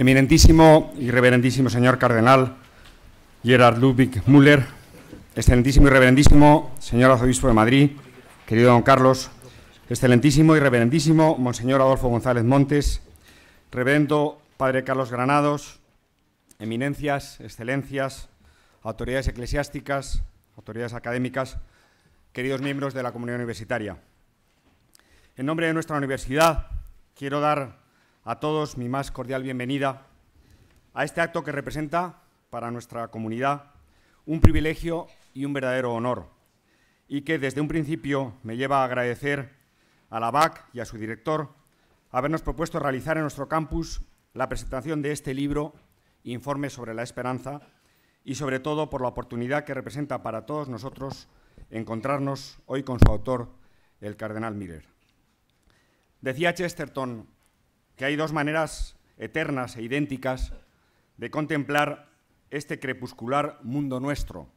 Eminentísimo y reverendísimo señor cardenal Gerard Ludwig Müller, excelentísimo y reverendísimo señor arzobispo de Madrid, querido don Carlos, excelentísimo y reverendísimo monseñor Adolfo González Montes, reverendo padre Carlos Granados, eminencias, excelencias, autoridades eclesiásticas, autoridades académicas, queridos miembros de la comunidad universitaria. En nombre de nuestra universidad, quiero dar a todos mi más cordial bienvenida a este acto que representa para nuestra comunidad un privilegio y un verdadero honor, y que desde un principio me lleva a agradecer a la BAC y a su director habernos propuesto realizar en nuestro campus la presentación de este libro, Informe sobre la Esperanza, y sobre todo por la oportunidad que representa para todos nosotros encontrarnos hoy con su autor, el cardenal Miller. Decía Chesterton que hay dos maneras eternas e idénticas de contemplar este crepuscular mundo nuestro.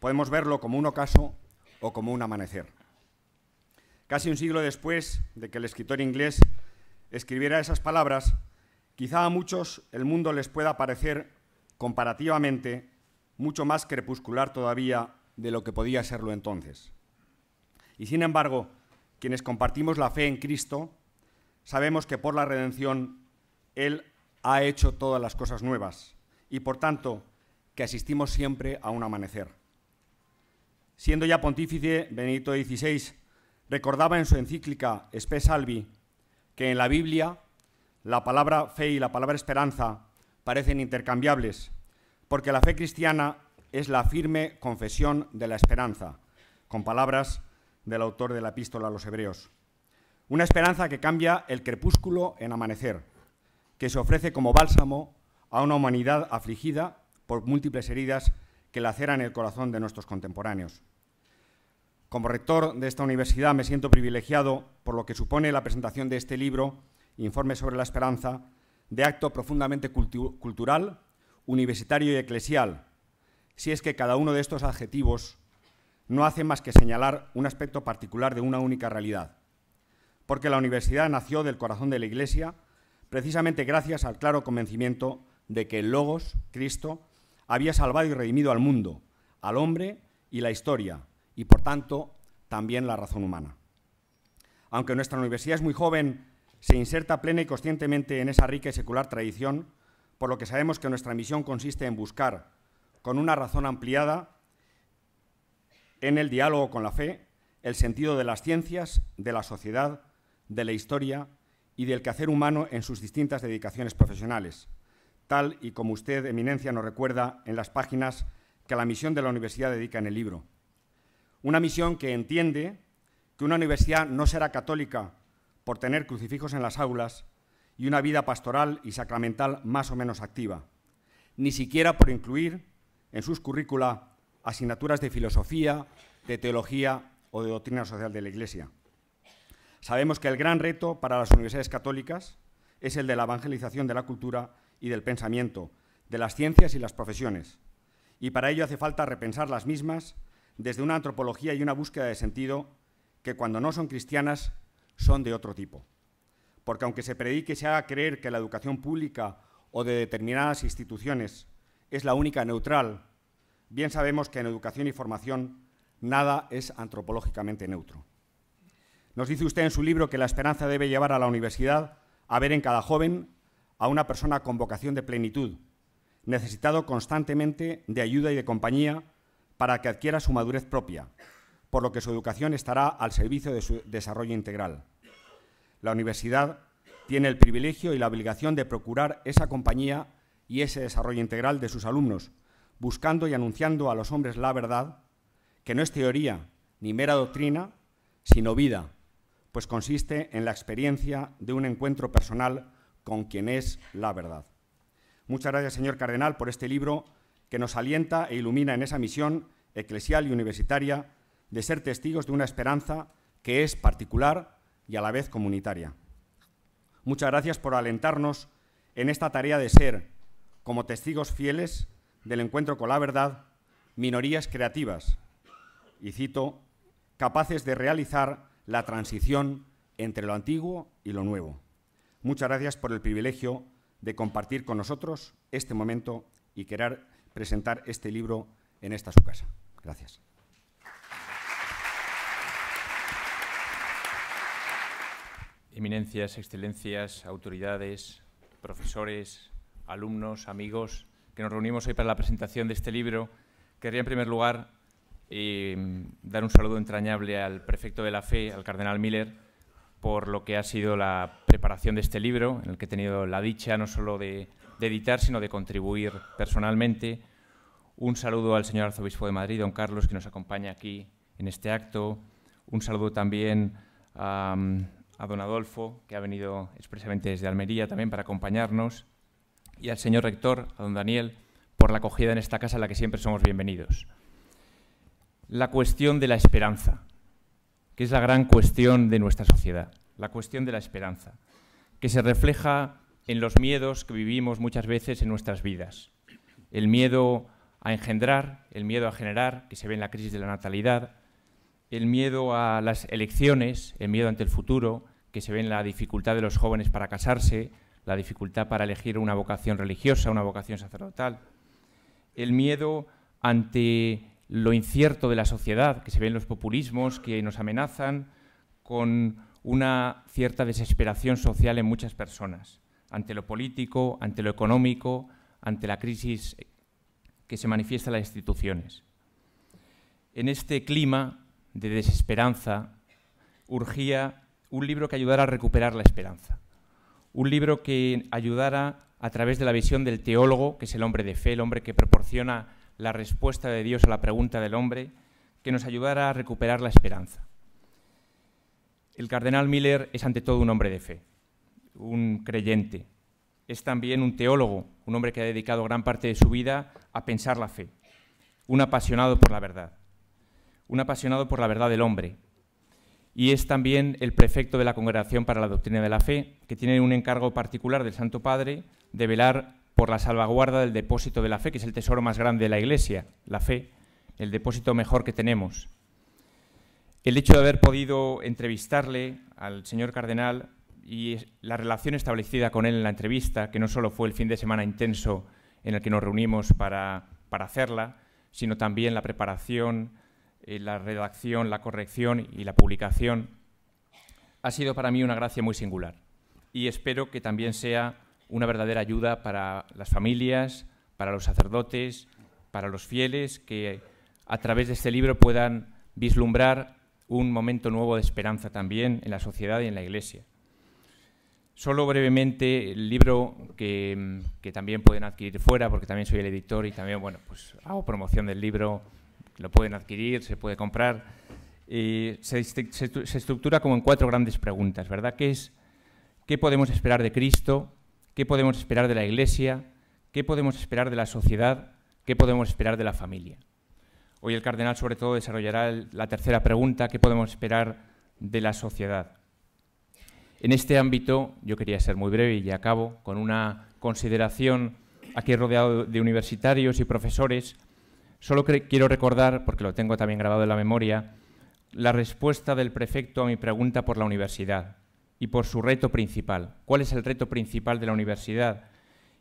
Podemos verlo como un ocaso o como un amanecer. Casi un siglo después de que el escritor inglés escribiera esas palabras, quizá a muchos el mundo les pueda parecer comparativamente mucho más crepuscular todavía de lo que podía serlo entonces. Y sin embargo, quienes compartimos la fe en Cristo, Sabemos que por la redención Él ha hecho todas las cosas nuevas y por tanto que asistimos siempre a un amanecer. Siendo ya pontífice, Benito XVI recordaba en su encíclica Spe Salvi que en la Biblia la palabra fe y la palabra esperanza parecen intercambiables, porque la fe cristiana es la firme confesión de la esperanza, con palabras del autor de la epístola a los hebreos. Una esperanza que cambia el crepúsculo en amanecer, que se ofrece como bálsamo a una humanidad afligida por múltiples heridas que laceran el corazón de nuestros contemporáneos. Como rector de esta universidad me siento privilegiado por lo que supone la presentación de este libro, Informe sobre la Esperanza, de acto profundamente cultural, universitario y eclesial, si es que cada uno de estos adjetivos no hace más que señalar un aspecto particular de una única realidad, porque la universidad nació del corazón de la Iglesia precisamente gracias al claro convencimiento de que el Logos, Cristo, había salvado y redimido al mundo, al hombre y la historia, y por tanto también la razón humana. Aunque nuestra universidad es muy joven, se inserta plena y conscientemente en esa rica y secular tradición, por lo que sabemos que nuestra misión consiste en buscar, con una razón ampliada, en el diálogo con la fe, el sentido de las ciencias, de la sociedad de la historia y del quehacer humano en sus distintas dedicaciones profesionales, tal y como usted, Eminencia, nos recuerda en las páginas que la misión de la universidad dedica en el libro. Una misión que entiende que una universidad no será católica por tener crucifijos en las aulas y una vida pastoral y sacramental más o menos activa, ni siquiera por incluir en sus currícula asignaturas de filosofía, de teología o de doctrina social de la Iglesia. Sabemos que el gran reto para las universidades católicas es el de la evangelización de la cultura y del pensamiento, de las ciencias y las profesiones. Y para ello hace falta repensar las mismas desde una antropología y una búsqueda de sentido que cuando no son cristianas son de otro tipo. Porque aunque se predique y se haga creer que la educación pública o de determinadas instituciones es la única neutral, bien sabemos que en educación y formación nada es antropológicamente neutro. Nos dice usted en su libro que la esperanza debe llevar a la universidad a ver en cada joven a una persona con vocación de plenitud, necesitado constantemente de ayuda y de compañía para que adquiera su madurez propia, por lo que su educación estará al servicio de su desarrollo integral. La universidad tiene el privilegio y la obligación de procurar esa compañía y ese desarrollo integral de sus alumnos, buscando y anunciando a los hombres la verdad, que no es teoría ni mera doctrina, sino vida, pues consiste en la experiencia de un encuentro personal con quien es la verdad. Muchas gracias, señor Cardenal, por este libro que nos alienta e ilumina en esa misión eclesial y universitaria de ser testigos de una esperanza que es particular y a la vez comunitaria. Muchas gracias por alentarnos en esta tarea de ser, como testigos fieles del encuentro con la verdad, minorías creativas, y cito, capaces de realizar la transición entre lo antiguo y lo nuevo. Muchas gracias por el privilegio de compartir con nosotros este momento y querer presentar este libro en esta su casa. Gracias. Eminencias, excelencias, autoridades, profesores, alumnos, amigos que nos reunimos hoy para la presentación de este libro, querría en primer lugar ...y em, dar un saludo entrañable al prefecto de la fe, al cardenal Miller, por lo que ha sido la preparación de este libro, en el que he tenido la dicha no solo de, editar, sino de contribuir personalmente. Un saludo al señor arzobispo de Madrid, don Carlos, que nos acompaña aquí en este acto. Un saludo también a, a don Adolfo, que ha venido expresamente desde Almería también para acompañarnos. Y al señor rector, a don Daniel, por la acogida en esta casa a la que siempre somos bienvenidos la cuestión de la esperanza, que es la gran cuestión de nuestra sociedad, la cuestión de la esperanza, que se refleja en los miedos que vivimos muchas veces en nuestras vidas. El miedo a engendrar, el miedo a generar, que se ve en la crisis de la natalidad, el miedo a las elecciones, el miedo ante el futuro, que se ve en la dificultad de los jóvenes para casarse, la dificultad para elegir una vocación religiosa, una vocación sacerdotal, el miedo ante lo incierto de la sociedad, que se ven los populismos que nos amenazan, con una cierta desesperación social en muchas personas, ante lo político, ante lo económico, ante la crisis que se manifiesta en las instituciones. En este clima de desesperanza urgía un libro que ayudara a recuperar la esperanza, un libro que ayudara a través de la visión del teólogo, que es el hombre de fe, el hombre que proporciona la respuesta de Dios a la pregunta del hombre que nos ayudará a recuperar la esperanza. El cardenal Miller es ante todo un hombre de fe, un creyente. Es también un teólogo, un hombre que ha dedicado gran parte de su vida a pensar la fe, un apasionado por la verdad, un apasionado por la verdad del hombre. Y es también el prefecto de la Congregación para la Doctrina de la Fe, que tiene un encargo particular del Santo Padre de velar por la salvaguarda del depósito de la fe, que es el tesoro más grande de la Iglesia, la fe, el depósito mejor que tenemos. El hecho de haber podido entrevistarle al señor cardenal y la relación establecida con él en la entrevista, que no solo fue el fin de semana intenso en el que nos reunimos para, hacerla, sino también la preparación, eh, la redacción, la corrección y la publicación, ha sido para mí una gracia muy singular. Y espero que también sea una verdadera ayuda para las familias, para los sacerdotes, para los fieles, que a través de este libro puedan vislumbrar un momento nuevo de esperanza también en la sociedad y en la Iglesia. Solo brevemente, el libro que, también pueden adquirir fuera, porque también soy el editor y también bueno, pues hago promoción del libro, lo pueden adquirir, se puede comprar, eh, se, estructura como en cuatro grandes preguntas, ¿verdad? ¿Qué, es, ¿Qué podemos esperar de Cristo? ¿Qué podemos esperar de la Iglesia? ¿Qué podemos esperar de la sociedad? ¿Qué podemos esperar de la familia? Hoy el cardenal sobre todo desarrollará la tercera pregunta, ¿qué podemos esperar de la sociedad? En este ámbito, yo quería ser muy breve y ya acabo con una consideración aquí rodeado de universitarios y profesores. Solo quiero recordar, porque lo tengo también grabado en la memoria, la respuesta del prefecto a mi pregunta por la universidad y por su reto principal. ¿Cuál es el reto principal de la universidad?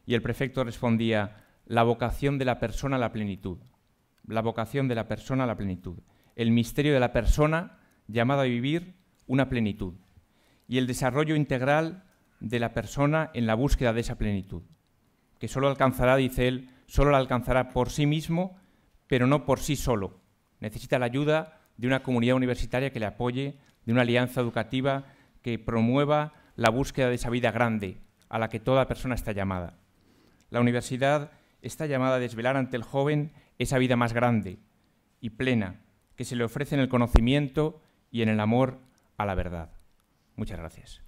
Y el prefecto respondía, la vocación de la persona a la plenitud. La vocación de la persona a la plenitud. El misterio de la persona llamada a vivir una plenitud. Y el desarrollo integral de la persona en la búsqueda de esa plenitud. Que solo alcanzará, dice él, solo la alcanzará por sí mismo, pero no por sí solo. Necesita la ayuda de una comunidad universitaria que le apoye, de una alianza educativa que promueva la búsqueda de esa vida grande a la que toda persona está llamada. La universidad está llamada a desvelar ante el joven esa vida más grande y plena que se le ofrece en el conocimiento y en el amor a la verdad. Muchas gracias.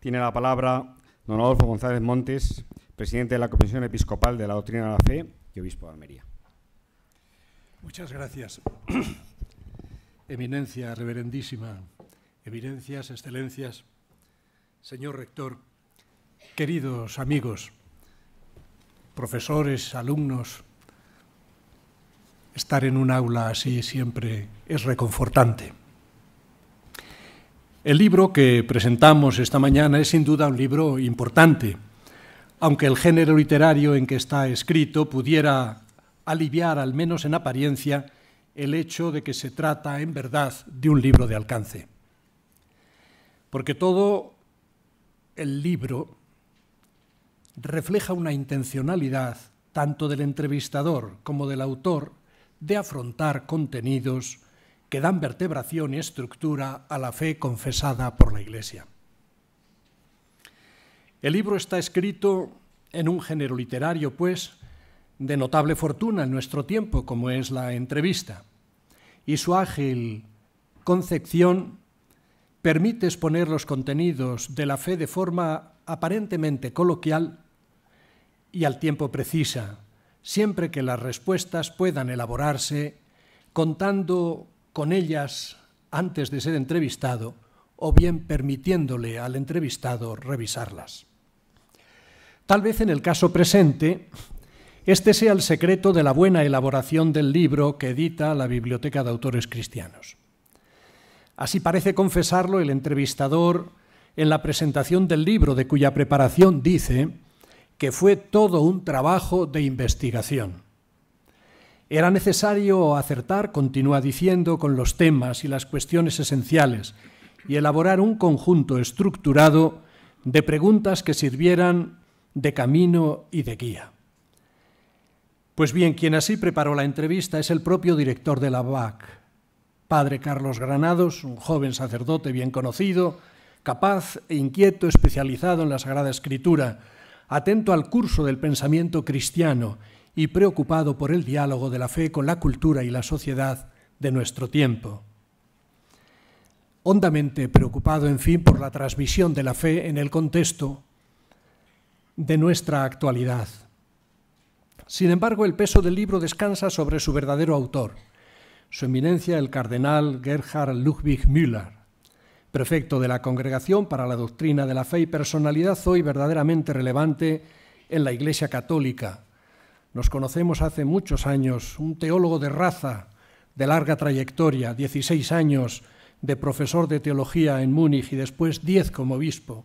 Tiene la palabra don Adolfo González Montes, presidente de la Comisión Episcopal de la Doctrina de la Fe y obispo de Almería. Muchas gracias. Eminencia, reverendísima, Evidencias, excelencias, señor rector, queridos amigos, profesores, alumnos, estar en un aula así siempre es reconfortante. El libro que presentamos esta mañana es sin duda un libro importante aunque el género literario en que está escrito pudiera aliviar, al menos en apariencia, el hecho de que se trata, en verdad, de un libro de alcance. Porque todo el libro refleja una intencionalidad, tanto del entrevistador como del autor, de afrontar contenidos que dan vertebración y estructura a la fe confesada por la Iglesia. El libro está escrito en un género literario, pues, de notable fortuna en nuestro tiempo, como es la entrevista, y su ágil concepción permite exponer los contenidos de la fe de forma aparentemente coloquial y al tiempo precisa, siempre que las respuestas puedan elaborarse contando con ellas antes de ser entrevistado o bien permitiéndole al entrevistado revisarlas. Tal vez en el caso presente, este sea el secreto de la buena elaboración del libro que edita la Biblioteca de Autores Cristianos. Así parece confesarlo el entrevistador en la presentación del libro de cuya preparación dice que fue todo un trabajo de investigación. Era necesario acertar, continúa diciendo, con los temas y las cuestiones esenciales y elaborar un conjunto estructurado de preguntas que sirvieran de camino y de guía. Pues bien, quien así preparó la entrevista es el propio director de la BAC, padre Carlos Granados, un joven sacerdote bien conocido, capaz e inquieto, especializado en la Sagrada Escritura, atento al curso del pensamiento cristiano y preocupado por el diálogo de la fe con la cultura y la sociedad de nuestro tiempo hondamente preocupado, en fin, por la transmisión de la fe en el contexto de nuestra actualidad. Sin embargo, el peso del libro descansa sobre su verdadero autor, su eminencia el cardenal Gerhard Ludwig Müller, prefecto de la Congregación para la Doctrina de la Fe y personalidad hoy verdaderamente relevante en la Iglesia Católica. Nos conocemos hace muchos años, un teólogo de raza, de larga trayectoria, 16 años de profesor de teología en Múnich y después diez como obispo.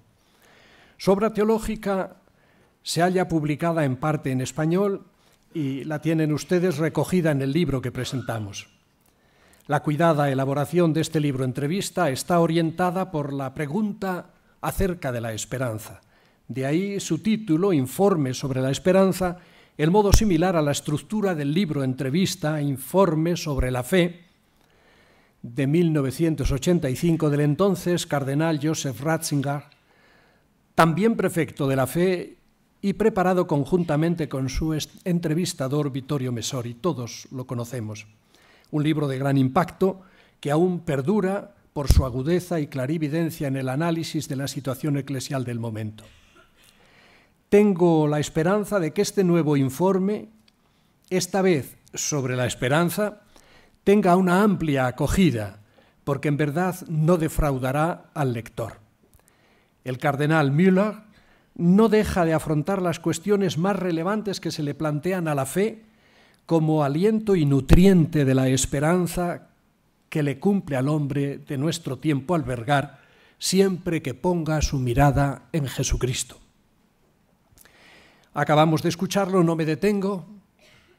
Su obra teológica se halla publicada en parte en español y la tienen ustedes recogida en el libro que presentamos. La cuidada elaboración de este libro entrevista está orientada por la pregunta acerca de la esperanza. De ahí su título, Informe sobre la esperanza, el modo similar a la estructura del libro entrevista, Informe sobre la fe, de 1985 del entonces cardenal Joseph Ratzinger, también prefecto de la fe y preparado conjuntamente con su entrevistador Vittorio Messori, todos lo conocemos. Un libro de gran impacto que aún perdura por su agudeza y clarividencia en el análisis de la situación eclesial del momento. Tengo la esperanza de que este nuevo informe, esta vez sobre la esperanza, tenga una amplia acogida, porque en verdad no defraudará al lector. El cardenal Müller no deja de afrontar las cuestiones más relevantes que se le plantean a la fe como aliento y nutriente de la esperanza que le cumple al hombre de nuestro tiempo albergar siempre que ponga su mirada en Jesucristo. Acabamos de escucharlo, no me detengo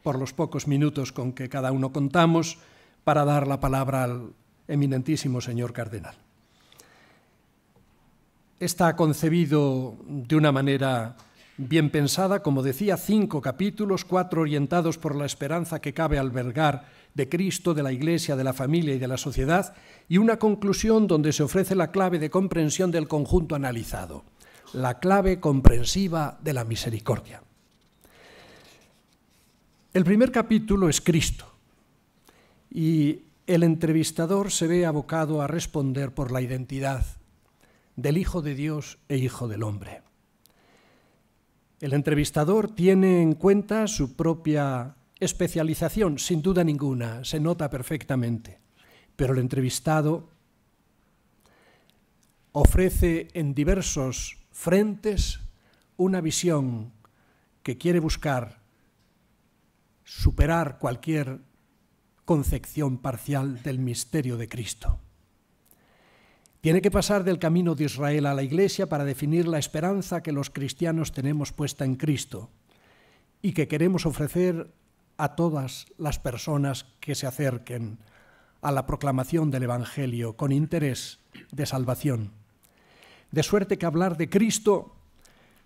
por los pocos minutos con que cada uno contamos, para dar la palabra al eminentísimo señor cardenal. Está concebido de una manera bien pensada, como decía, cinco capítulos, cuatro orientados por la esperanza que cabe albergar de Cristo, de la Iglesia, de la familia y de la sociedad, y una conclusión donde se ofrece la clave de comprensión del conjunto analizado, la clave comprensiva de la misericordia. El primer capítulo es Cristo y el entrevistador se ve abocado a responder por la identidad del Hijo de Dios e Hijo del Hombre. El entrevistador tiene en cuenta su propia especialización, sin duda ninguna, se nota perfectamente, pero el entrevistado ofrece en diversos frentes una visión que quiere buscar superar cualquier concepción parcial del misterio de Cristo. Tiene que pasar del camino de Israel a la Iglesia para definir la esperanza que los cristianos tenemos puesta en Cristo y que queremos ofrecer a todas las personas que se acerquen a la proclamación del Evangelio con interés de salvación. De suerte que hablar de Cristo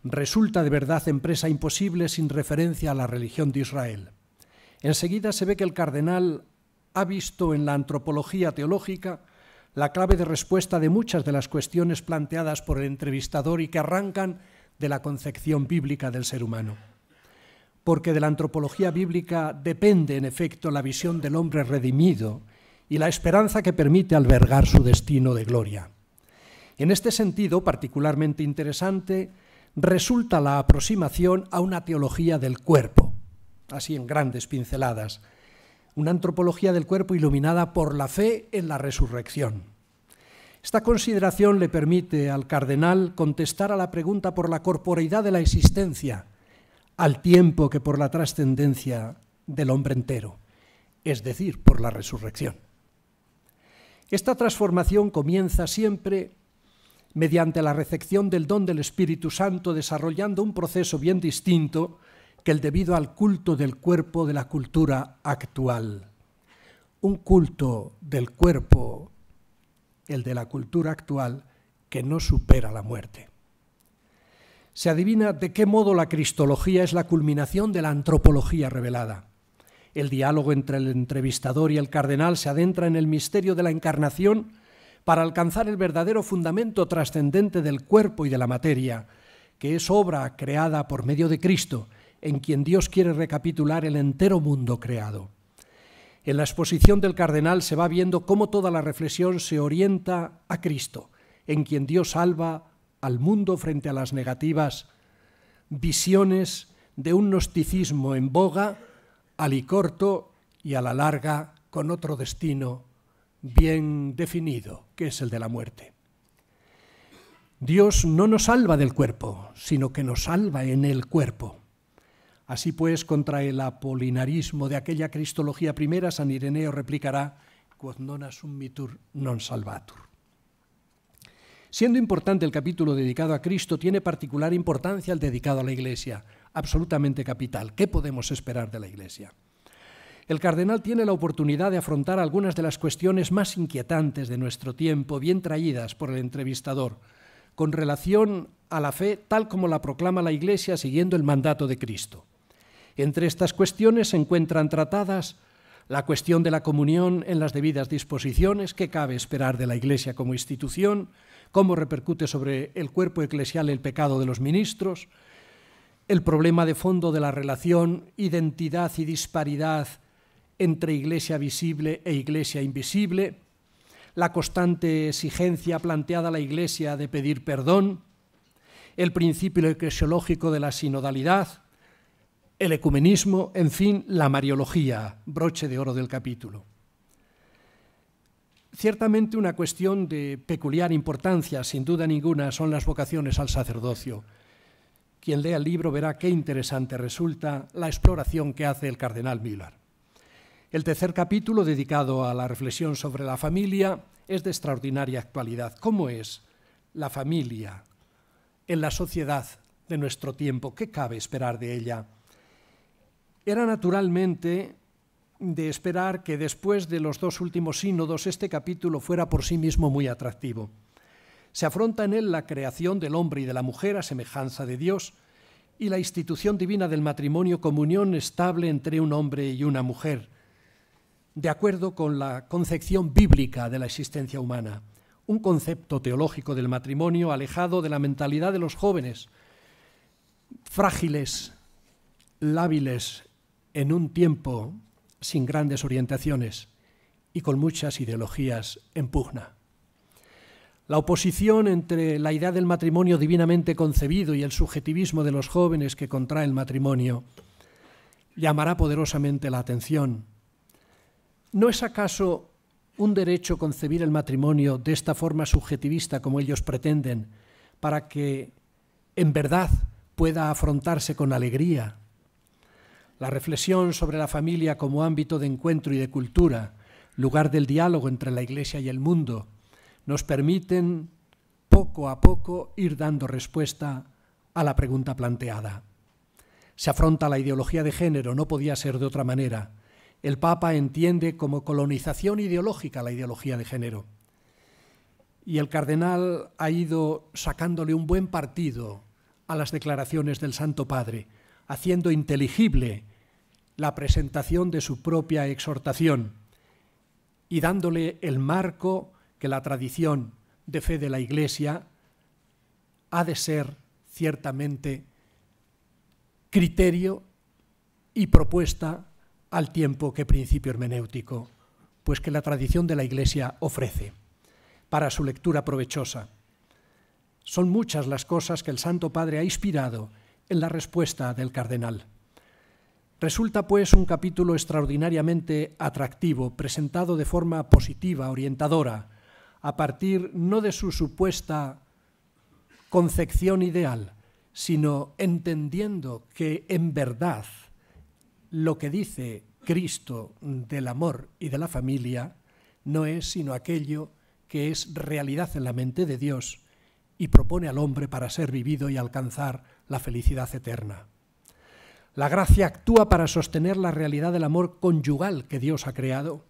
resulta de verdad empresa imposible sin referencia a la religión de Israel. Enseguida se ve que el cardenal ha visto en la antropología teológica la clave de respuesta de muchas de las cuestiones planteadas por el entrevistador y que arrancan de la concepción bíblica del ser humano. Porque de la antropología bíblica depende, en efecto, la visión del hombre redimido y la esperanza que permite albergar su destino de gloria. En este sentido, particularmente interesante, resulta la aproximación a una teología del cuerpo, así en grandes pinceladas, una antropología del cuerpo iluminada por la fe en la resurrección. Esta consideración le permite al cardenal contestar a la pregunta por la corporeidad de la existencia, al tiempo que por la trascendencia del hombre entero, es decir, por la resurrección. Esta transformación comienza siempre mediante la recepción del don del Espíritu Santo, desarrollando un proceso bien distinto que el debido al culto del cuerpo de la cultura actual. Un culto del cuerpo, el de la cultura actual, que no supera la muerte. Se adivina de qué modo la cristología es la culminación de la antropología revelada. El diálogo entre el entrevistador y el cardenal se adentra en el misterio de la encarnación para alcanzar el verdadero fundamento trascendente del cuerpo y de la materia, que es obra creada por medio de Cristo en quien Dios quiere recapitular el entero mundo creado. En la exposición del cardenal se va viendo cómo toda la reflexión se orienta a Cristo, en quien Dios salva al mundo frente a las negativas visiones de un gnosticismo en boga, al y corto y a la larga con otro destino bien definido, que es el de la muerte. Dios no nos salva del cuerpo, sino que nos salva en el cuerpo. Así pues, contra el apolinarismo de aquella cristología primera, San Ireneo replicará quod non assumitur non salvatur. Siendo importante el capítulo dedicado a Cristo, tiene particular importancia el dedicado a la Iglesia, absolutamente capital. ¿Qué podemos esperar de la Iglesia? El cardenal tiene la oportunidad de afrontar algunas de las cuestiones más inquietantes de nuestro tiempo, bien traídas por el entrevistador, con relación a la fe tal como la proclama la Iglesia siguiendo el mandato de Cristo. Entre estas cuestiones se encuentran tratadas la cuestión de la comunión en las debidas disposiciones, que cabe esperar de la Iglesia como institución, cómo repercute sobre el cuerpo eclesial el pecado de los ministros, el problema de fondo de la relación, identidad y disparidad entre iglesia visible e iglesia invisible, la constante exigencia planteada a la iglesia de pedir perdón, el principio eclesiológico de la sinodalidad, el ecumenismo, en fin, la mariología, broche de oro del capítulo. Ciertamente una cuestión de peculiar importancia, sin duda ninguna, son las vocaciones al sacerdocio. Quien lea el libro verá qué interesante resulta la exploración que hace el cardenal Müller. El tercer capítulo, dedicado a la reflexión sobre la familia, es de extraordinaria actualidad. ¿Cómo es la familia en la sociedad de nuestro tiempo? ¿Qué cabe esperar de ella? Era naturalmente de esperar que después de los dos últimos sínodos este capítulo fuera por sí mismo muy atractivo. Se afronta en él la creación del hombre y de la mujer a semejanza de Dios y la institución divina del matrimonio como unión estable entre un hombre y una mujer, de acuerdo con la concepción bíblica de la existencia humana, un concepto teológico del matrimonio alejado de la mentalidad de los jóvenes, frágiles, lábiles en un tiempo sin grandes orientaciones y con muchas ideologías en pugna. La oposición entre la idea del matrimonio divinamente concebido y el subjetivismo de los jóvenes que contrae el matrimonio llamará poderosamente la atención. ¿No es acaso un derecho concebir el matrimonio de esta forma subjetivista como ellos pretenden, para que en verdad pueda afrontarse con alegría, la reflexión sobre la familia como ámbito de encuentro y de cultura, lugar del diálogo entre la Iglesia y el mundo, nos permiten poco a poco ir dando respuesta a la pregunta planteada. Se afronta la ideología de género, no podía ser de otra manera. El Papa entiende como colonización ideológica la ideología de género. Y el cardenal ha ido sacándole un buen partido a las declaraciones del Santo Padre, haciendo inteligible la presentación de su propia exhortación y dándole el marco que la tradición de fe de la Iglesia ha de ser ciertamente criterio y propuesta al tiempo que principio hermenéutico, pues que la tradición de la Iglesia ofrece para su lectura provechosa. Son muchas las cosas que el Santo Padre ha inspirado en la respuesta del cardenal. Resulta, pues, un capítulo extraordinariamente atractivo, presentado de forma positiva, orientadora, a partir no de su supuesta concepción ideal, sino entendiendo que en verdad lo que dice Cristo del amor y de la familia no es sino aquello que es realidad en la mente de Dios y propone al hombre para ser vivido y alcanzar la felicidad eterna. La gracia actúa para sostener la realidad del amor conyugal que Dios ha creado.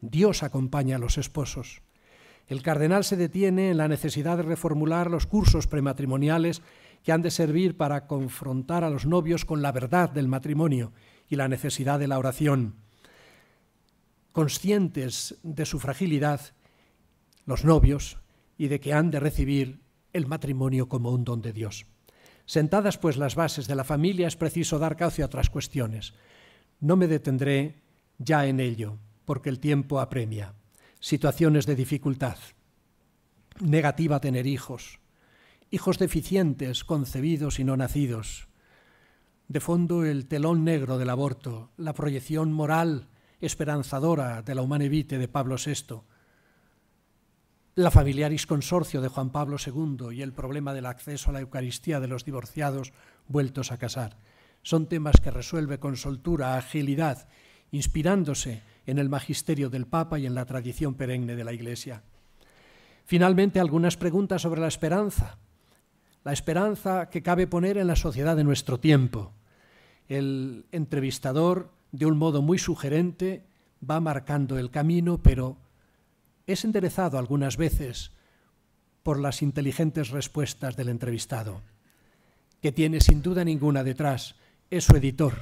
Dios acompaña a los esposos. El cardenal se detiene en la necesidad de reformular los cursos prematrimoniales que han de servir para confrontar a los novios con la verdad del matrimonio y la necesidad de la oración. Conscientes de su fragilidad, los novios, y de que han de recibir el matrimonio como un don de Dios. Sentadas pues las bases de la familia es preciso dar cauce a otras cuestiones. No me detendré ya en ello, porque el tiempo apremia. Situaciones de dificultad. Negativa tener hijos. Hijos deficientes, concebidos y no nacidos. De fondo el telón negro del aborto, la proyección moral esperanzadora de la evite de Pablo VI la Familiaris Consorcio de Juan Pablo II y el problema del acceso a la Eucaristía de los divorciados vueltos a casar. Son temas que resuelve con soltura, agilidad, inspirándose en el magisterio del Papa y en la tradición perenne de la Iglesia. Finalmente, algunas preguntas sobre la esperanza. La esperanza que cabe poner en la sociedad de nuestro tiempo. El entrevistador, de un modo muy sugerente, va marcando el camino, pero es enderezado algunas veces por las inteligentes respuestas del entrevistado, que tiene sin duda ninguna detrás, es su editor,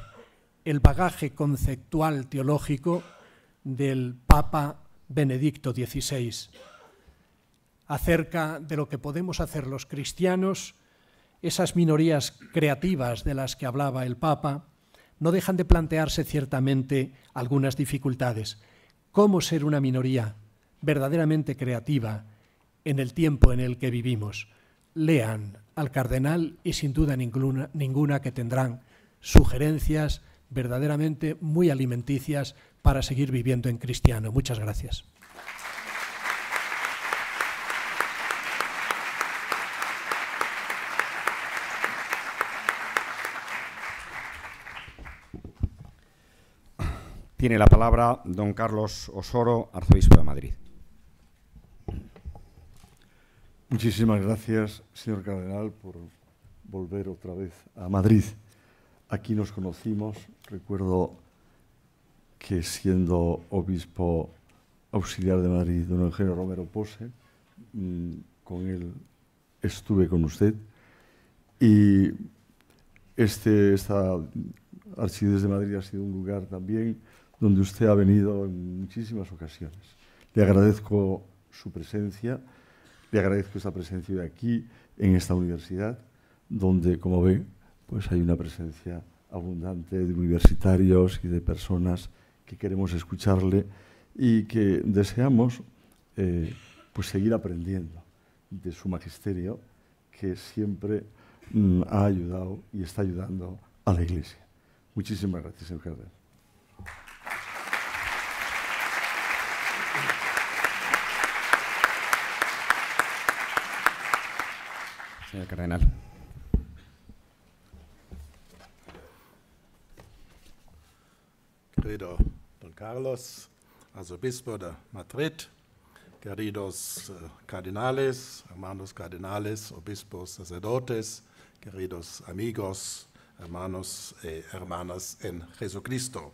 el bagaje conceptual teológico del Papa Benedicto XVI, acerca de lo que podemos hacer los cristianos, esas minorías creativas de las que hablaba el Papa, no dejan de plantearse ciertamente algunas dificultades. ¿Cómo ser una minoría verdaderamente creativa en el tiempo en el que vivimos. Lean al cardenal y sin duda ninguna, que tendrán sugerencias verdaderamente muy alimenticias para seguir viviendo en cristiano. Muchas gracias. Tiene la palabra don Carlos Osoro, arzobispo de Madrid. Muchísimas gracias, señor cardenal, por volver otra vez a Madrid. Aquí nos conocimos, recuerdo que siendo obispo auxiliar de Madrid, don Eugenio Romero Pose, mm, con él estuve con usted y este, esta Archidiócesis de Madrid ha sido un lugar también donde usted ha venido en muchísimas ocasiones. Le agradezco su presencia. Le agradezco esta presencia de aquí en esta universidad, donde, como ven, pues hay una presencia abundante de universitarios y de personas que queremos escucharle y que deseamos eh, pues seguir aprendiendo de su magisterio que siempre mm, ha ayudado y está ayudando a la Iglesia. Muchísimas gracias, señor Señor Cardenal. Querido don Carlos, arzobispo de Madrid, queridos eh, cardenales, hermanos cardenales, obispos, sacerdotes, queridos amigos, hermanos y eh, hermanas en Jesucristo.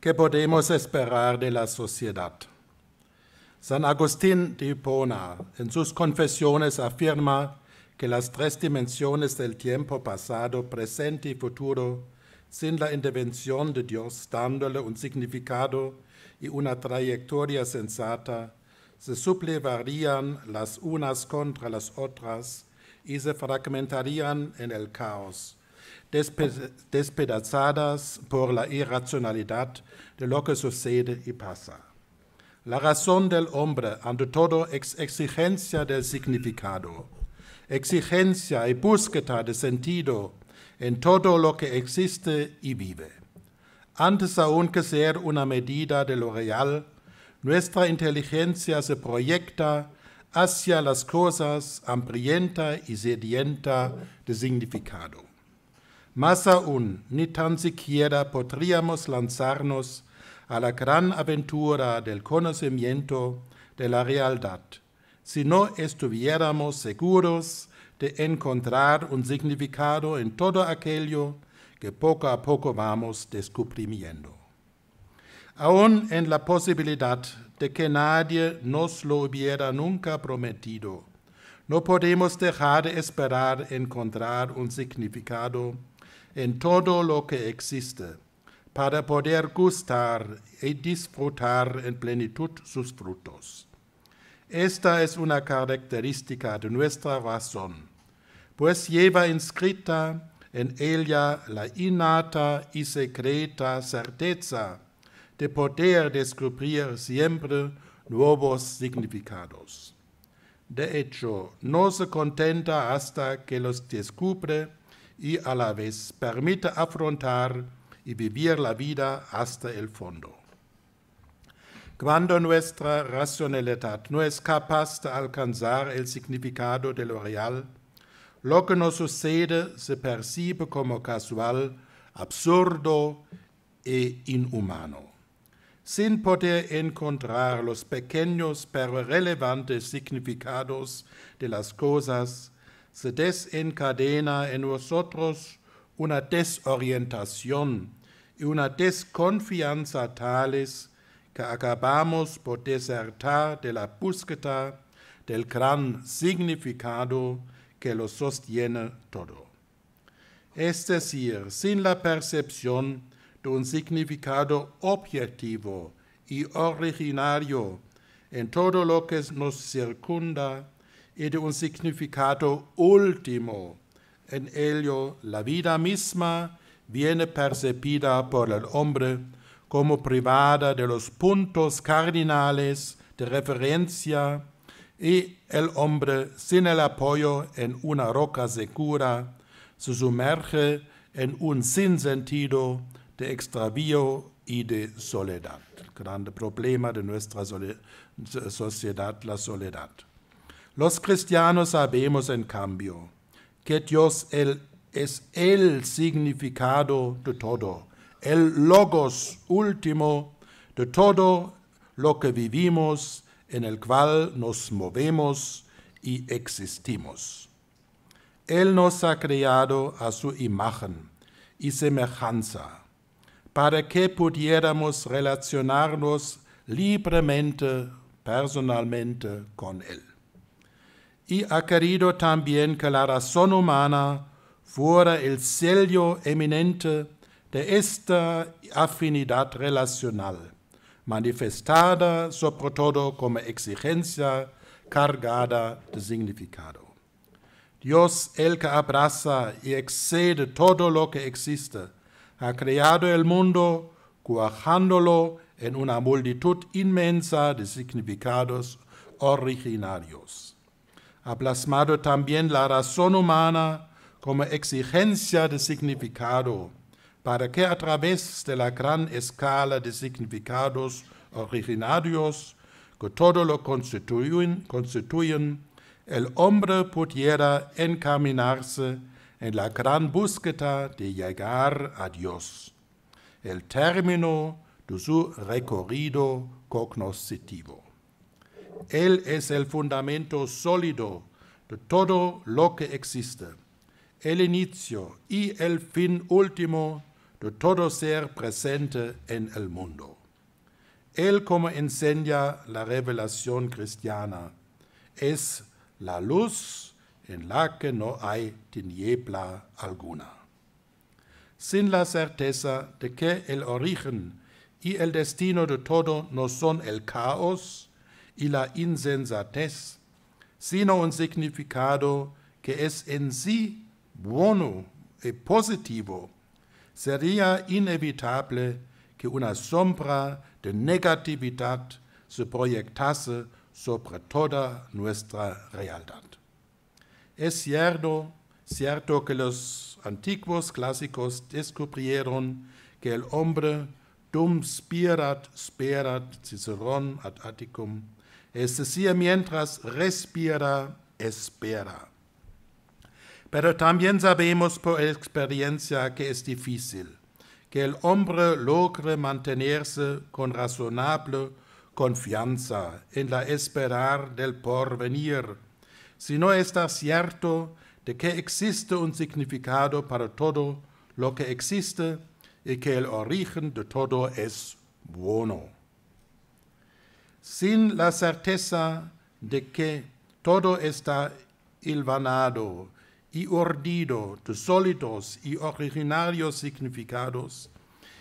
¿Qué podemos esperar de la sociedad? San Agustín de Hipona en sus confesiones afirma que las tres dimensiones del tiempo pasado, presente y futuro sin la intervención de Dios dándole un significado y una trayectoria sensata, se sublevarían las unas contra las otras y se fragmentarían en el caos, despedazadas por la irracionalidad de lo que sucede y pasa. La razón del hombre, ante todo, es exigencia del significado exigencia y búsqueda de sentido en todo lo que existe y vive. Antes aún que ser una medida de lo real, nuestra inteligencia se proyecta hacia las cosas hambrienta y sedienta de significado. Más aún, ni tan siquiera podríamos lanzarnos a la gran aventura del conocimiento de la realidad si no estuviéramos seguros de encontrar un significado en todo aquello que poco a poco vamos descubriendo. Aún en la posibilidad de que nadie nos lo hubiera nunca prometido, no podemos dejar de esperar encontrar un significado en todo lo que existe para poder gustar y disfrutar en plenitud sus frutos. Esta es una característica de nuestra razón, pues lleva inscrita en ella la innata y secreta certeza de poder descubrir siempre nuevos significados. De hecho, no se contenta hasta que los descubre y a la vez permite afrontar y vivir la vida hasta el fondo. Cuando nuestra racionalidad no es capaz de alcanzar el significado de lo real, lo que nos sucede se percibe como casual, absurdo e inhumano. Sin poder encontrar los pequeños pero relevantes significados de las cosas, se desencadena en nosotros una desorientación y una desconfianza tales que acabamos por desertar de la búsqueda del gran significado que lo sostiene todo. Es decir, sin la percepción de un significado objetivo y originario en todo lo que nos circunda y de un significado último. En ello, la vida misma viene percibida por el hombre como privada de los puntos cardinales de referencia y el hombre sin el apoyo en una roca segura se sumerge en un sinsentido de extravío y de soledad. El grande problema de nuestra sociedad, la soledad. Los cristianos sabemos, en cambio, que Dios es el significado de todo, el logos último de todo lo que vivimos, en el cual nos movemos y existimos. Él nos ha creado a su imagen y semejanza, para que pudiéramos relacionarnos libremente, personalmente con Él. Y ha querido también que la razón humana fuera el sello eminente de esta afinidad relacional, manifestada sobre todo como exigencia cargada de significado. Dios, el que abraza y excede todo lo que existe, ha creado el mundo, cuajándolo en una multitud inmensa de significados originarios. Ha plasmado también la razón humana como exigencia de significado, para que a través de la gran escala de significados originarios que todo lo constituyen, el hombre pudiera encaminarse en la gran búsqueda de llegar a Dios. El término de su recorrido cognoscitivo. Él es el fundamento sólido de todo lo que existe, el inicio y el fin último de todo ser presente en el mundo. Él, como enseña la revelación cristiana, es la luz en la que no hay tiniebla alguna. Sin la certeza de que el origen y el destino de todo no son el caos y la insensatez, sino un significado que es en sí bueno y positivo sería inevitable que una sombra de negatividad se proyectase sobre toda nuestra realidad. Es cierto, que los antiguos clásicos descubrieron que el hombre dum spirat sperat Cicerón ad Atticum, es decir, mientras respira, espera. Pero también sabemos por experiencia que es difícil que el hombre logre mantenerse con razonable confianza en la esperar del porvenir, si no está cierto de que existe un significado para todo lo que existe y que el origen de todo es bueno. Sin la certeza de que todo está hilvanado y urdido de sólidos y originarios significados,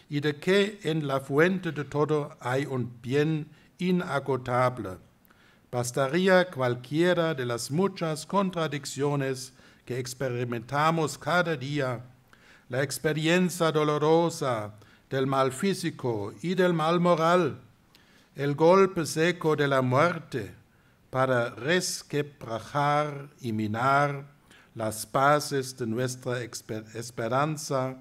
y de que en la fuente de todo hay un bien inagotable. Bastaría cualquiera de las muchas contradicciones que experimentamos cada día, la experiencia dolorosa del mal físico y del mal moral, el golpe seco de la muerte, para resquebrajar y minar las bases de nuestra esperanza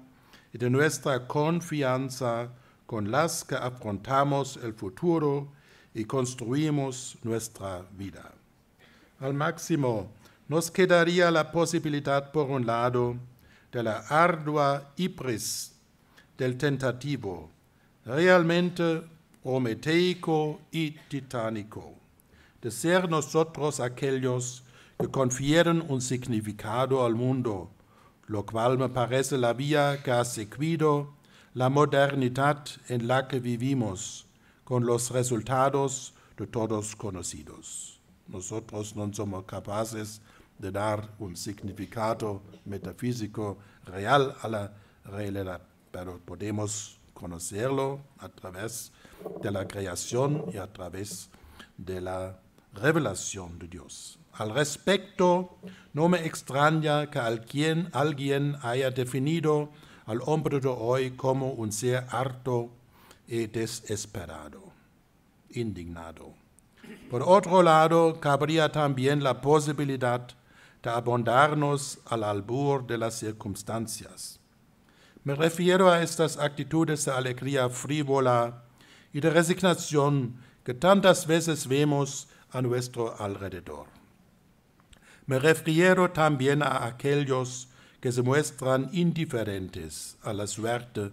y de nuestra confianza con las que afrontamos el futuro y construimos nuestra vida. Al máximo, nos quedaría la posibilidad, por un lado, de la ardua hipris del tentativo, realmente prometeico y titánico, de ser nosotros aquellos que confieren un significado al mundo, lo cual me parece la vía que ha seguido la modernidad en la que vivimos, con los resultados de todos conocidos. Nosotros no somos capaces de dar un significado metafísico real a la realidad, pero podemos conocerlo a través de la creación y a través de la revelación de Dios. Al respecto, no me extraña que alguien, haya definido al hombre de hoy como un ser harto y desesperado, indignado. Por otro lado, cabría también la posibilidad de abondarnos al albur de las circunstancias. Me refiero a estas actitudes de alegría frívola y de resignación que tantas veces vemos a nuestro alrededor. Me refiero también a aquellos que se muestran indiferentes a la suerte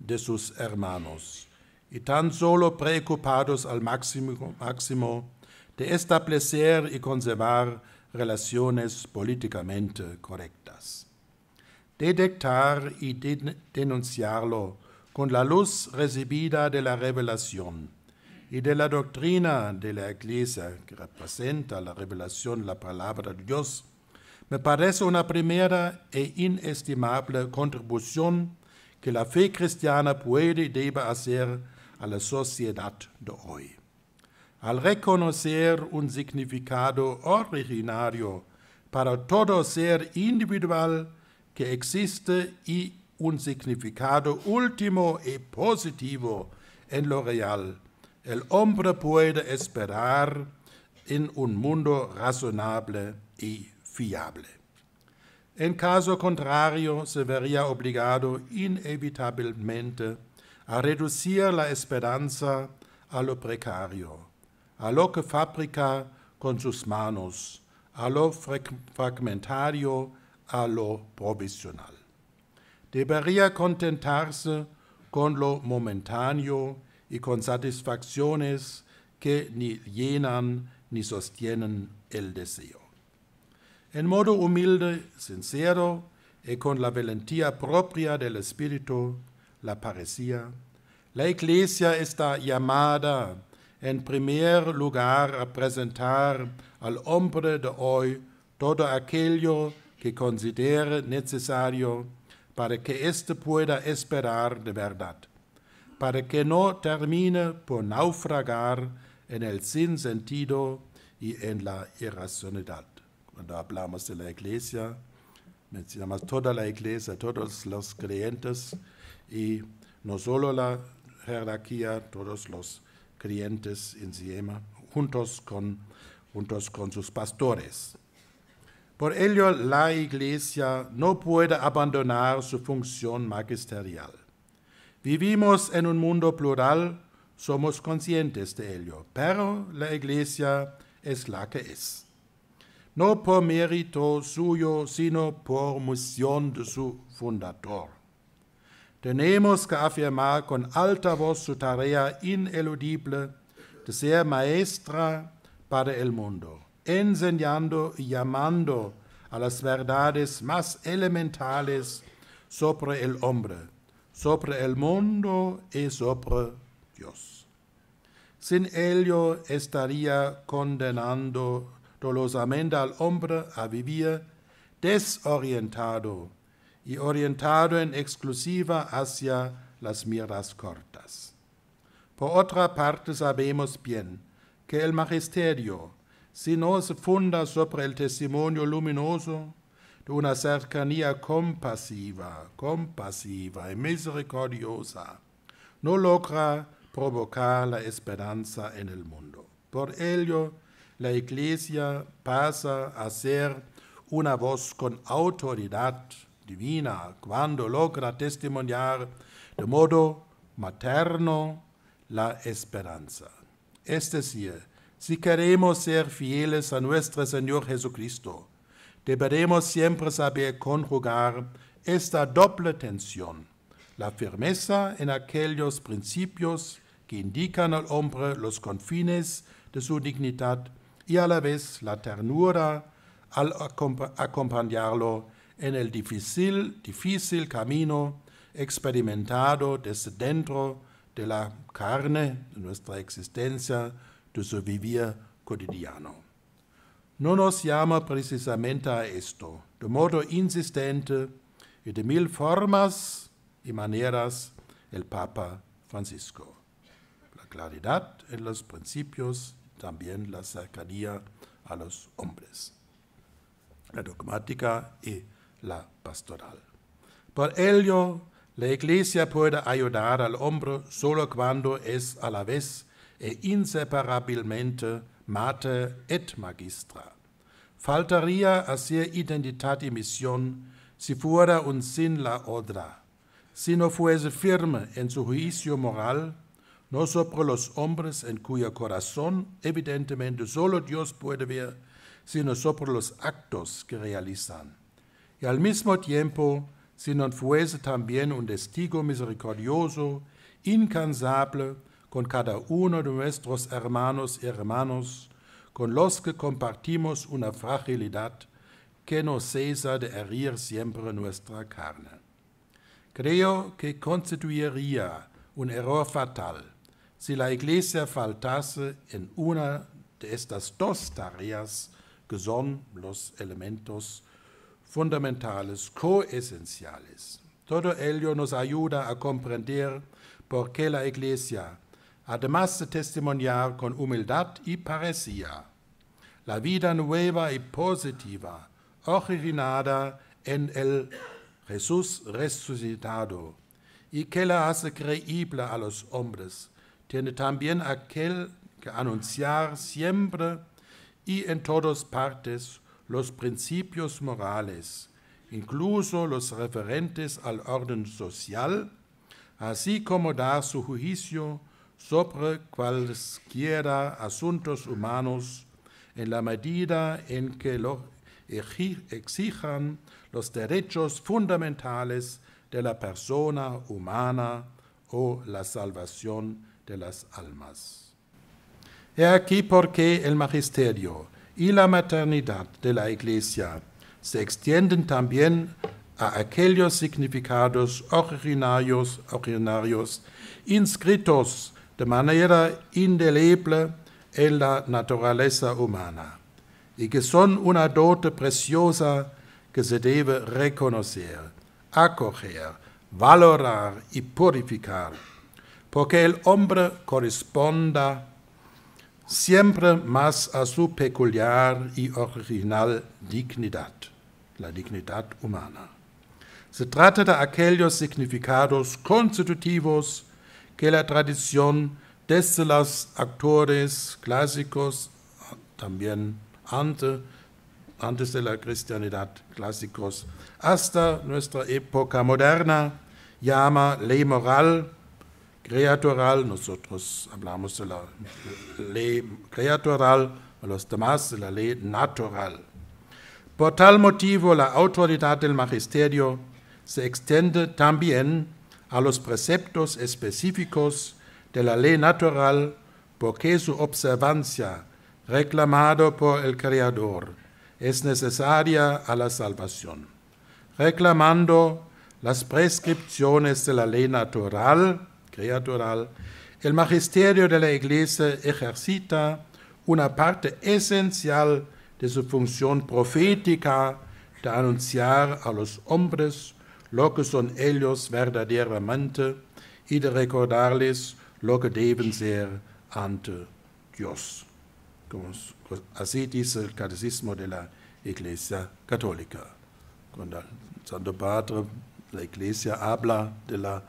de sus hermanos y tan solo preocupados al máximo, máximo de establecer y conservar relaciones políticamente correctas. Detectar y denunciarlo con la luz recibida de la revelación y de la doctrina de la Iglesia que representa la revelación de la palabra de Dios, me parece una primera e inestimable contribución que la fe cristiana puede y debe hacer a la sociedad de hoy. Al reconocer un significado originario para todo ser individual que existe y un significado último y positivo en lo real, el hombre puede esperar en un mundo razonable y fiable. En caso contrario, se vería obligado inevitablemente a reducir la esperanza a lo precario, a lo que fabrica con sus manos, a lo fragmentario, a lo provisional. Debería contentarse con lo momentáneo y con satisfacciones que ni llenan ni sostienen el deseo. En modo humilde, sincero y con la valentía propia del Espíritu, la parecía, la Iglesia está llamada en primer lugar a presentar al hombre de hoy todo aquello que considere necesario para que éste pueda esperar de verdad para que no termine por naufragar en el sinsentido y en la irracionalidad. Cuando hablamos de la iglesia, mencionamos toda la iglesia, todos los creyentes y no solo la jerarquía, todos los creyentes encima, juntos con, juntos con sus pastores. Por ello, la Iglesia no puede abandonar su función magisterial. Vivimos en un mundo plural, somos conscientes de ello, pero la Iglesia es la que es. No por mérito suyo, sino por misión de su fundador. Tenemos que afirmar con alta voz su tarea ineludible de ser maestra para el mundo, enseñando y llamando a las verdades más elementales sobre el hombre sobre el mundo y sobre Dios. Sin ello estaría condenando dolosamente al hombre a vivir desorientado y orientado en exclusiva hacia las miras cortas. Por otra parte sabemos bien que el magisterio, si no se funda sobre el testimonio luminoso, una cercanía compasiva, compasiva y e misericordiosa, no logra provocar la esperanza en el mundo. Por ello, la Iglesia pasa a ser una voz con autoridad divina cuando logra testimoniar de modo materno la esperanza. Es decir, si queremos ser fieles a nuestro Señor Jesucristo, deberemos siempre saber conjugar esta doble tensión, la firmeza en aquellos principios que indican al hombre los confines de su dignidad y a la vez la ternura al acompañarlo en el difícil, difícil camino experimentado desde dentro de la carne de nuestra existencia, de su vivir cotidiano no nos llama precisamente a esto, de modo insistente y de mil formas y maneras el Papa Francisco. La claridad en los principios, también la cercanía a los hombres, la dogmática y la pastoral. Por ello, la Iglesia puede ayudar al hombre solo cuando es a la vez e inseparablemente Mater et Magistra. Faltaría hacer identitat y misión si fuera un sin la otra, si no fuese firme en su juicio moral, no sobre los hombres en cuyo corazón evidentemente solo Dios puede ver, sino sobre los actos que realizan. Y al mismo tiempo, si no fuese también un testigo misericordioso, incansable, con cada uno de nuestros hermanos y hermanos, con los que compartimos una fragilidad que no cesa de herir siempre nuestra carne. Creo que constituiría un error fatal si la Iglesia faltase en una de estas dos tareas que son los elementos fundamentales, coesenciales. Todo ello nos ayuda a comprender por qué la Iglesia Además de testimoniar con humildad y parecía la vida nueva y positiva, originada en el Jesús resucitado, y que la hace creíble a los hombres, tiene también aquel que anunciar siempre y en todas partes los principios morales, incluso los referentes al orden social, así como dar su juicio sobre cualesquiera asuntos humanos en la medida en que lo exijan los derechos fundamentales de la persona humana o la salvación de las almas. He aquí por el magisterio y la maternidad de la Iglesia se extienden también a aquellos significados originarios, originarios inscritos de manera indeleble en la naturaleza humana y que son una dote preciosa que se debe reconocer, acoger, valorar y purificar, porque el hombre corresponda siempre más a su peculiar y original dignidad, la dignidad humana. Se trata de aquellos significados constitutivos que la tradición desde los actores clásicos, también antes, antes de la cristianidad, clásicos, hasta nuestra época moderna, llama ley moral, creatoral, nosotros hablamos de la ley creatoral, los demás de la ley natural. Por tal motivo, la autoridad del magisterio se extiende también a los preceptos específicos de la ley natural porque su observancia, reclamado por el Creador, es necesaria a la salvación. Reclamando las prescripciones de la ley natural, el magisterio de la Iglesia ejercita una parte esencial de su función profética de anunciar a los hombres lo que son ellos verdaderamente y de recordarles lo que deben ser ante Dios. Así dice el catecismo de la Iglesia Católica. Cuando el Santo Padre, la Iglesia habla de la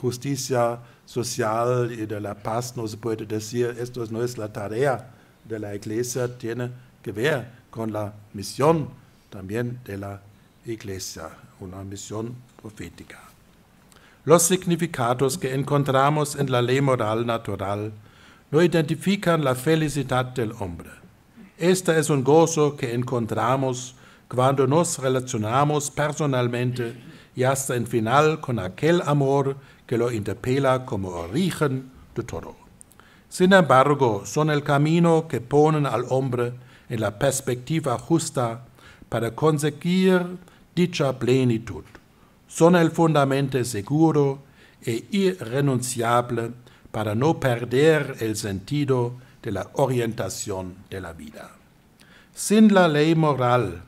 justicia social y de la paz, no se puede decir, esto no es la tarea de la Iglesia, tiene que ver con la misión también de la Iglesia una misión profética. Los significados que encontramos en la ley moral natural no identifican la felicidad del hombre. Este es un gozo que encontramos cuando nos relacionamos personalmente y hasta el final con aquel amor que lo interpela como origen de todo. Sin embargo, son el camino que ponen al hombre en la perspectiva justa para conseguir dicha plenitud son el fundamento seguro e irrenunciable para no perder el sentido de la orientación de la vida. Sin la ley moral,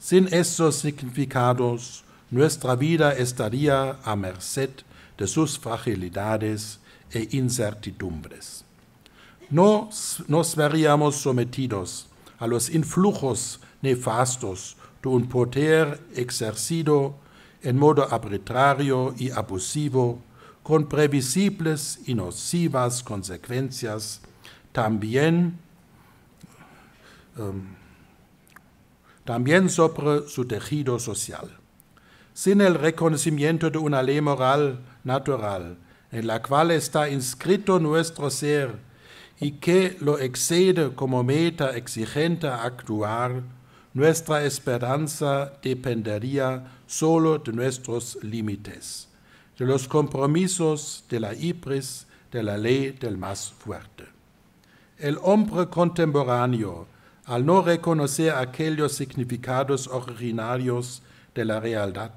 sin esos significados, nuestra vida estaría a merced de sus fragilidades e incertidumbres. No nos veríamos sometidos a los influjos nefastos un poder exercido en modo arbitrario y abusivo, con previsibles y nocivas consecuencias, también, um, también sobre su tejido social. Sin el reconocimiento de una ley moral natural, en la cual está inscrito nuestro ser y que lo excede como meta exigente a actuar, nuestra esperanza dependería solo de nuestros límites, de los compromisos de la IPRIS, de la ley del más fuerte. El hombre contemporáneo, al no reconocer aquellos significados originarios de la realidad,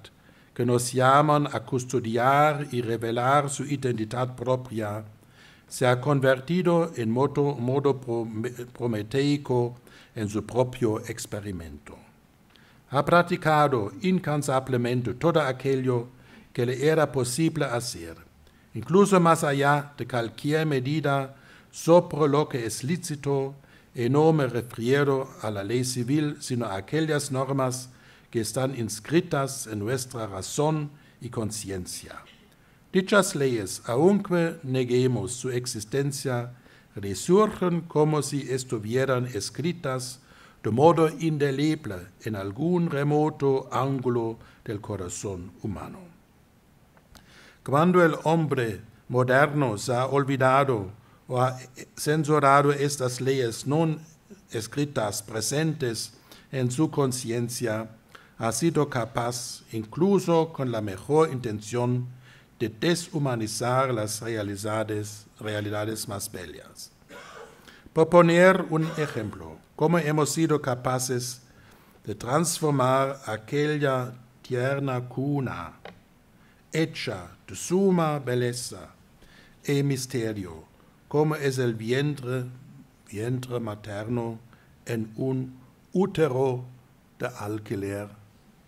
que nos llaman a custodiar y revelar su identidad propia, se ha convertido en modo, modo prometeico en su propio experimento. Ha practicado incansablemente todo aquello que le era posible hacer, incluso más allá de cualquier medida sobre lo que es lícito, y no me refiero a la ley civil, sino a aquellas normas que están inscritas en nuestra razón y conciencia. Dichas leyes, aunque neguemos su existencia, resurgen como si estuvieran escritas de modo indeleble en algún remoto ángulo del corazón humano. Cuando el hombre moderno se ha olvidado o ha censurado estas leyes no escritas presentes en su conciencia, ha sido capaz, incluso con la mejor intención, de deshumanizar las realidades, realidades más bellas. Por poner un ejemplo, cómo hemos sido capaces de transformar aquella tierna cuna hecha de suma belleza y misterio, como es el vientre, vientre materno, en un útero de alquiler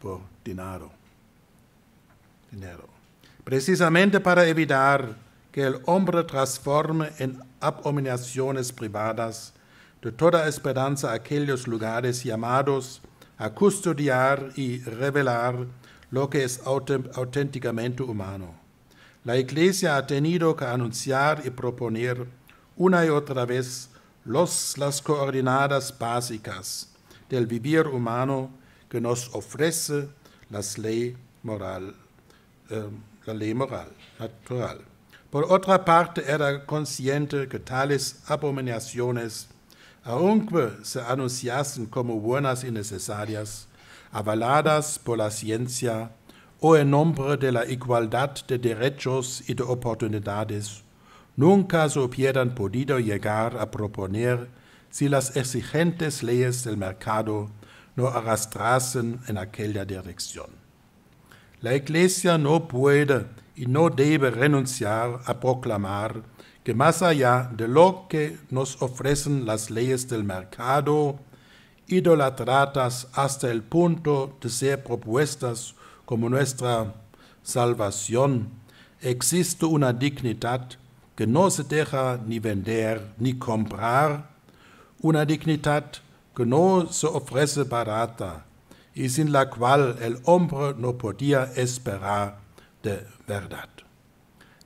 por dinero. dinero precisamente para evitar que el hombre transforme en abominaciones privadas de toda esperanza aquellos lugares llamados a custodiar y revelar lo que es auténticamente humano. La Iglesia ha tenido que anunciar y proponer una y otra vez los, las coordenadas básicas del vivir humano que nos ofrece la ley moral. Em, la ley moral, natural. Por otra parte, era consciente que tales abominaciones, aunque se anunciasen como buenas y necesarias, avaladas por la ciencia o en nombre de la igualdad de derechos y de oportunidades, nunca se hubieran podido llegar a proponer si las exigentes leyes del mercado no arrastrasen en aquella dirección. La Iglesia no puede y no debe renunciar a proclamar que más allá de lo que nos ofrecen las leyes del mercado, idolatradas hasta el punto de ser propuestas como nuestra salvación, existe una dignidad que no se deja ni vender ni comprar, una dignidad que no se ofrece barata, y sin la cual el hombre no podía esperar de verdad.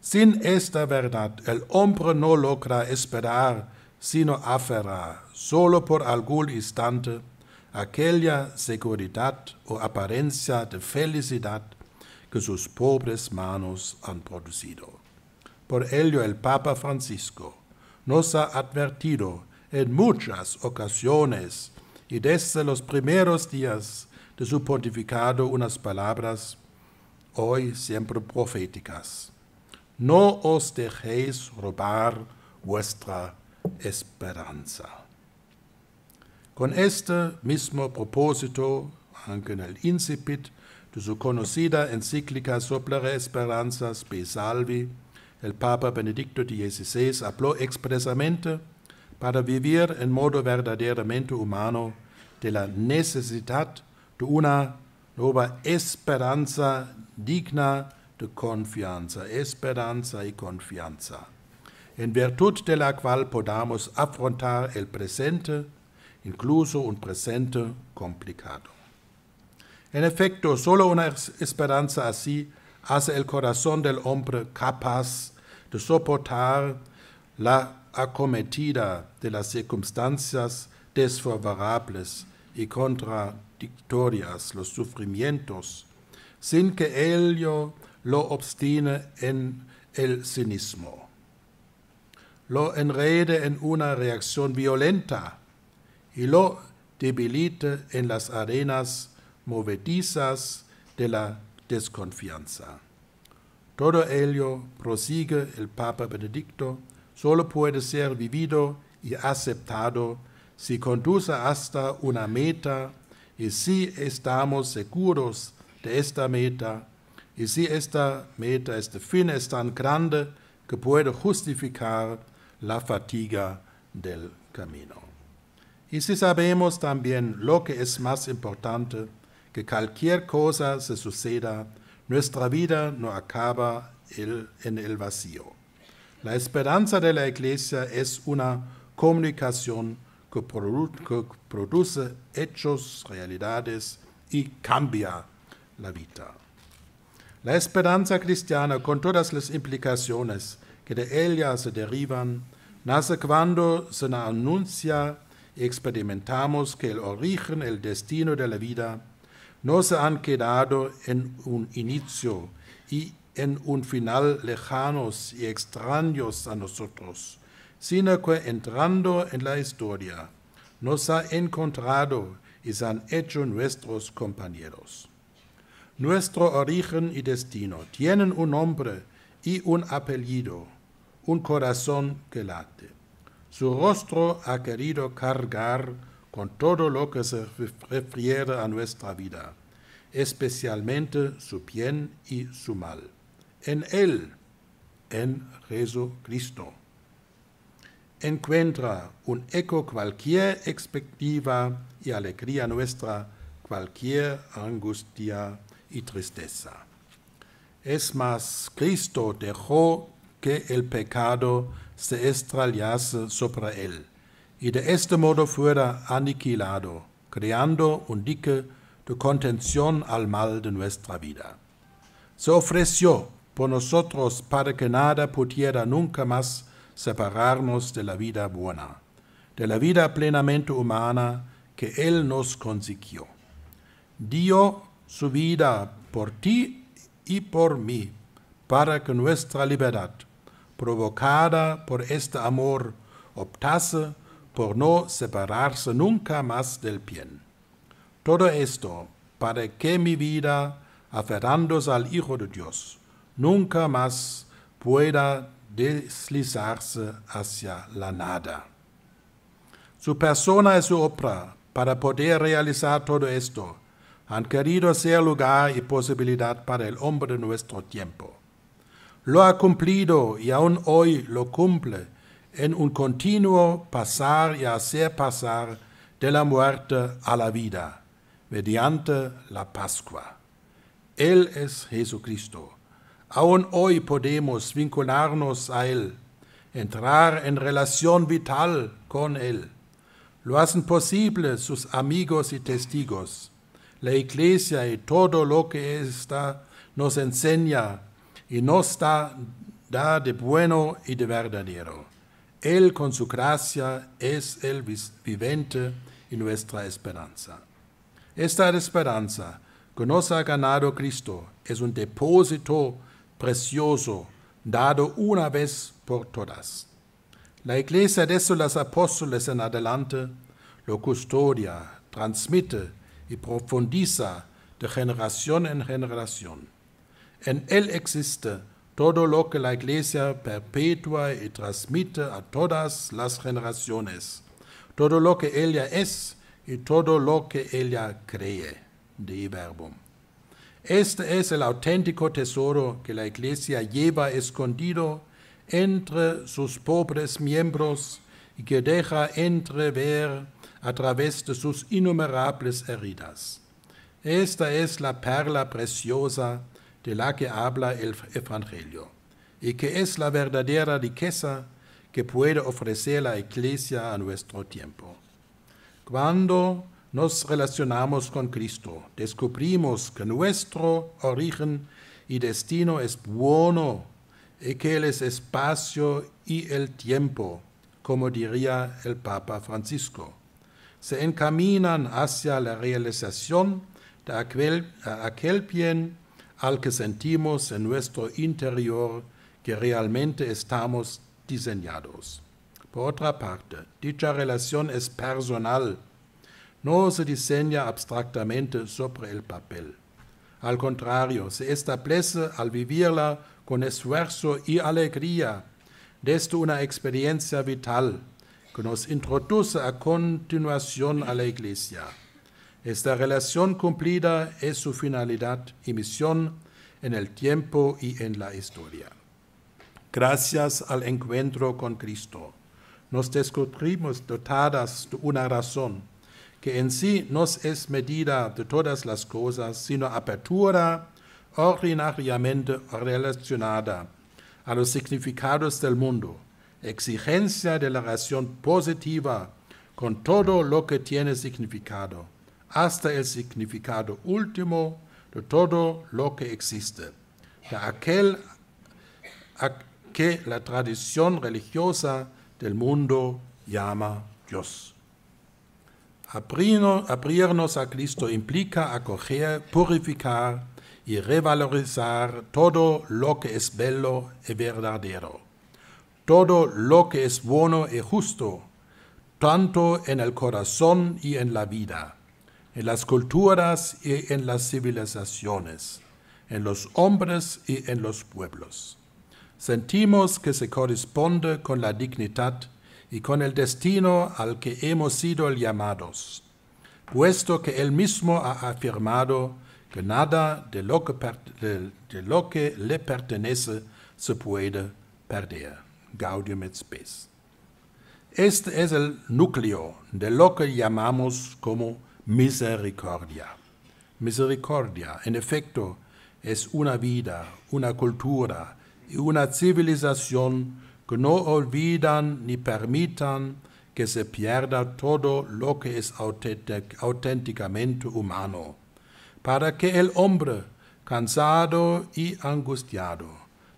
Sin esta verdad el hombre no logra esperar, sino aferrar, solo por algún instante, aquella seguridad o apariencia de felicidad que sus pobres manos han producido. Por ello el Papa Francisco nos ha advertido en muchas ocasiones y desde los primeros días de su pontificado unas palabras hoy siempre proféticas. No os dejéis robar vuestra esperanza. Con este mismo propósito, aunque en el incipit de su conocida encíclica sobre la esperanza, el Papa Benedicto XVI habló expresamente para vivir en modo verdaderamente humano de la necesidad de una nueva esperanza digna de confianza, esperanza y confianza, en virtud de la cual podamos afrontar el presente, incluso un presente complicado. En efecto, solo una esperanza así hace el corazón del hombre capaz de soportar la acometida de las circunstancias desfavorables y contra victorias, los sufrimientos, sin que ello lo obstine en el cinismo. Lo enrede en una reacción violenta y lo debilite en las arenas movedizas de la desconfianza. Todo ello, prosigue el Papa Benedicto, solo puede ser vivido y aceptado si conduce hasta una meta y si estamos seguros de esta meta, y si esta meta, este fin es tan grande que puede justificar la fatiga del camino. Y si sabemos también lo que es más importante, que cualquier cosa se suceda, nuestra vida no acaba en el vacío. La esperanza de la iglesia es una comunicación que, produce hechos, realidades y cambia la vida. La esperanza cristiana, con todas las implicaciones que de ella se derivan, nace cuando se nos anuncia y experimentamos que el origen, el destino de la vida, no se han quedado en un inicio y en un final lejanos y extraños a nosotros, sino que entrando en la historia nos ha encontrado y se han hecho nuestros compañeros. Nuestro origen y destino tienen un nombre y un apellido, un corazón que late. Su rostro ha querido cargar con todo lo que se refiere a nuestra vida, especialmente su bien y su mal. En Él, en Jesucristo encuentra un eco cualquier expectativa y alegría nuestra, cualquier angustia y tristeza. Es más, Cristo dejó que el pecado se estrellase sobre él y de este modo fuera aniquilado, creando un dique de contención al mal de nuestra vida. Se ofreció por nosotros para que nada pudiera nunca más separarnos de la vida buena, de la vida plenamente humana que Él nos consiguió. Dio su vida por ti y por mí, para que nuestra libertad, provocada por este amor, optase por no separarse nunca más del bien. Todo esto para que mi vida, aferrándose al Hijo de Dios, nunca más pueda deslizarse hacia la nada. Su persona y su obra, para poder realizar todo esto, han querido ser lugar y posibilidad para el hombre de nuestro tiempo. Lo ha cumplido y aún hoy lo cumple en un continuo pasar y hacer pasar de la muerte a la vida, mediante la Pascua. Él es Jesucristo Aún hoy podemos vincularnos a Él, entrar en relación vital con Él. Lo hacen posible sus amigos y testigos, la iglesia y todo lo que ésta nos enseña y nos da, da de bueno y de verdadero. Él con su gracia es el vivente y nuestra esperanza. Esta esperanza que nos ha ganado Cristo es un depósito precioso, dado una vez por todas. La Iglesia de los Apóstoles en adelante lo custodia, transmite y profundiza de generación en generación. En él existe todo lo que la Iglesia perpetua y transmite a todas las generaciones, todo lo que ella es y todo lo que ella cree. De verbo. Este es el auténtico tesoro que la Iglesia lleva escondido entre sus pobres miembros y que deja entrever a través de sus innumerables heridas. Esta es la perla preciosa de la que habla el Evangelio y que es la verdadera riqueza que puede ofrecer la Iglesia a nuestro tiempo. Cuando nos relacionamos con Cristo, descubrimos que nuestro origen y destino es bueno y que el espacio y el tiempo, como diría el Papa Francisco, se encaminan hacia la realización de aquel, aquel bien al que sentimos en nuestro interior que realmente estamos diseñados. Por otra parte, dicha relación es personal no se diseña abstractamente sobre el papel. Al contrario, se establece al vivirla con esfuerzo y alegría desde una experiencia vital que nos introduce a continuación a la Iglesia. Esta relación cumplida es su finalidad y misión en el tiempo y en la historia. Gracias al encuentro con Cristo, nos descubrimos dotadas de una razón que en sí no es medida de todas las cosas, sino apertura ordinariamente relacionada a los significados del mundo, exigencia de la relación positiva con todo lo que tiene significado, hasta el significado último de todo lo que existe, de aquel a que la tradición religiosa del mundo llama Dios. Abrirnos a Cristo implica acoger, purificar y revalorizar todo lo que es bello y verdadero, todo lo que es bueno y justo, tanto en el corazón y en la vida, en las culturas y en las civilizaciones, en los hombres y en los pueblos. Sentimos que se corresponde con la dignidad y con el destino al que hemos sido llamados, puesto que él mismo ha afirmado que nada de lo que, le pertenece se puede perder. Gaudium et Spes. Este es el núcleo de lo que llamamos como misericordia. Misericordia, en efecto, es una vida, una cultura y una civilización que no olvidan ni permitan que se pierda todo lo que es auténticamente humano, para que el hombre, cansado y angustiado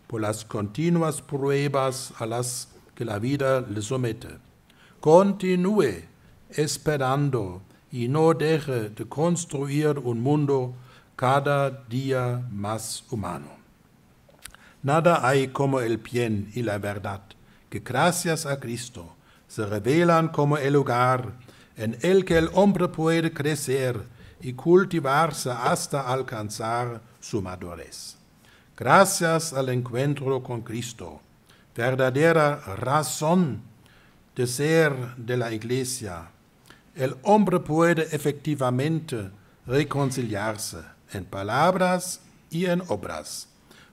por las continuas pruebas a las que la vida le somete, continúe esperando y no deje de construir un mundo cada día más humano. Nada hay como el bien y la verdad, que gracias a Cristo se revelan como el lugar en el que el hombre puede crecer y cultivarse hasta alcanzar su madurez. Gracias al encuentro con Cristo, verdadera razón de ser de la Iglesia, el hombre puede efectivamente reconciliarse en palabras y en obras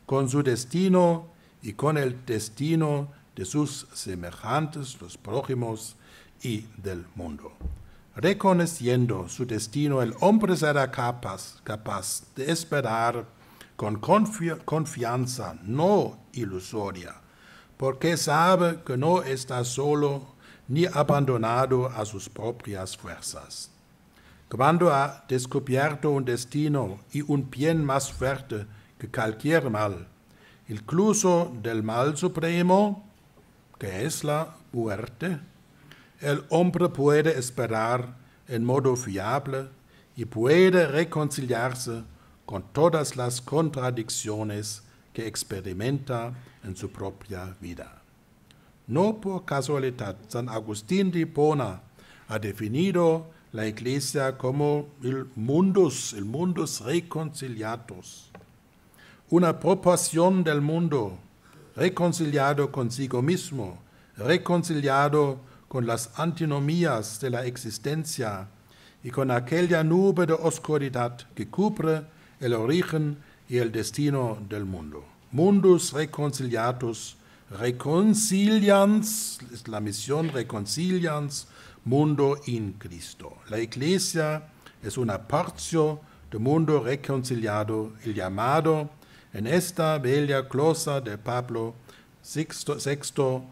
con su destino y con el destino de sus semejantes, los prójimos y del mundo. Reconociendo su destino, el hombre será capaz, capaz de esperar con confianza no ilusoria, porque sabe que no está solo ni abandonado a sus propias fuerzas. Cuando ha descubierto un destino y un bien más fuerte que cualquier mal, incluso del mal supremo, que es la muerte, el hombre puede esperar en modo fiable y puede reconciliarse con todas las contradicciones que experimenta en su propia vida. No por casualidad, San Agustín de Hipona ha definido la Iglesia como el mundus, el mundus reconciliatus, una proporción del mundo reconciliado consigo mismo, reconciliado con las antinomías de la existencia y con aquella nube de oscuridad que cubre el origen y el destino del mundo. Mundus reconciliatus, reconcilians, es la misión reconcilians, mundo in Cristo. La iglesia es una parte del mundo reconciliado, el llamado en esta bella glosa de Pablo VI,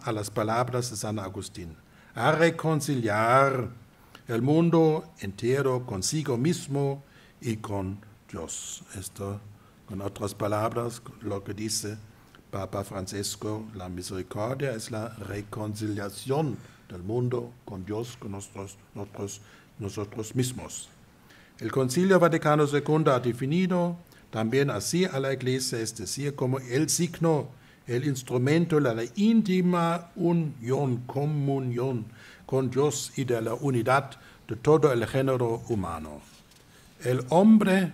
a las palabras de San Agustín, a reconciliar el mundo entero consigo mismo y con Dios. Esto, con otras palabras, lo que dice Papa Francisco, la misericordia es la reconciliación del mundo con Dios, con nosotros mismos. El Concilio Vaticano II ha definido también así a la iglesia, es decir, como el signo, el instrumento de la íntima unión, comunión con Dios y de la unidad de todo el género humano. El hombre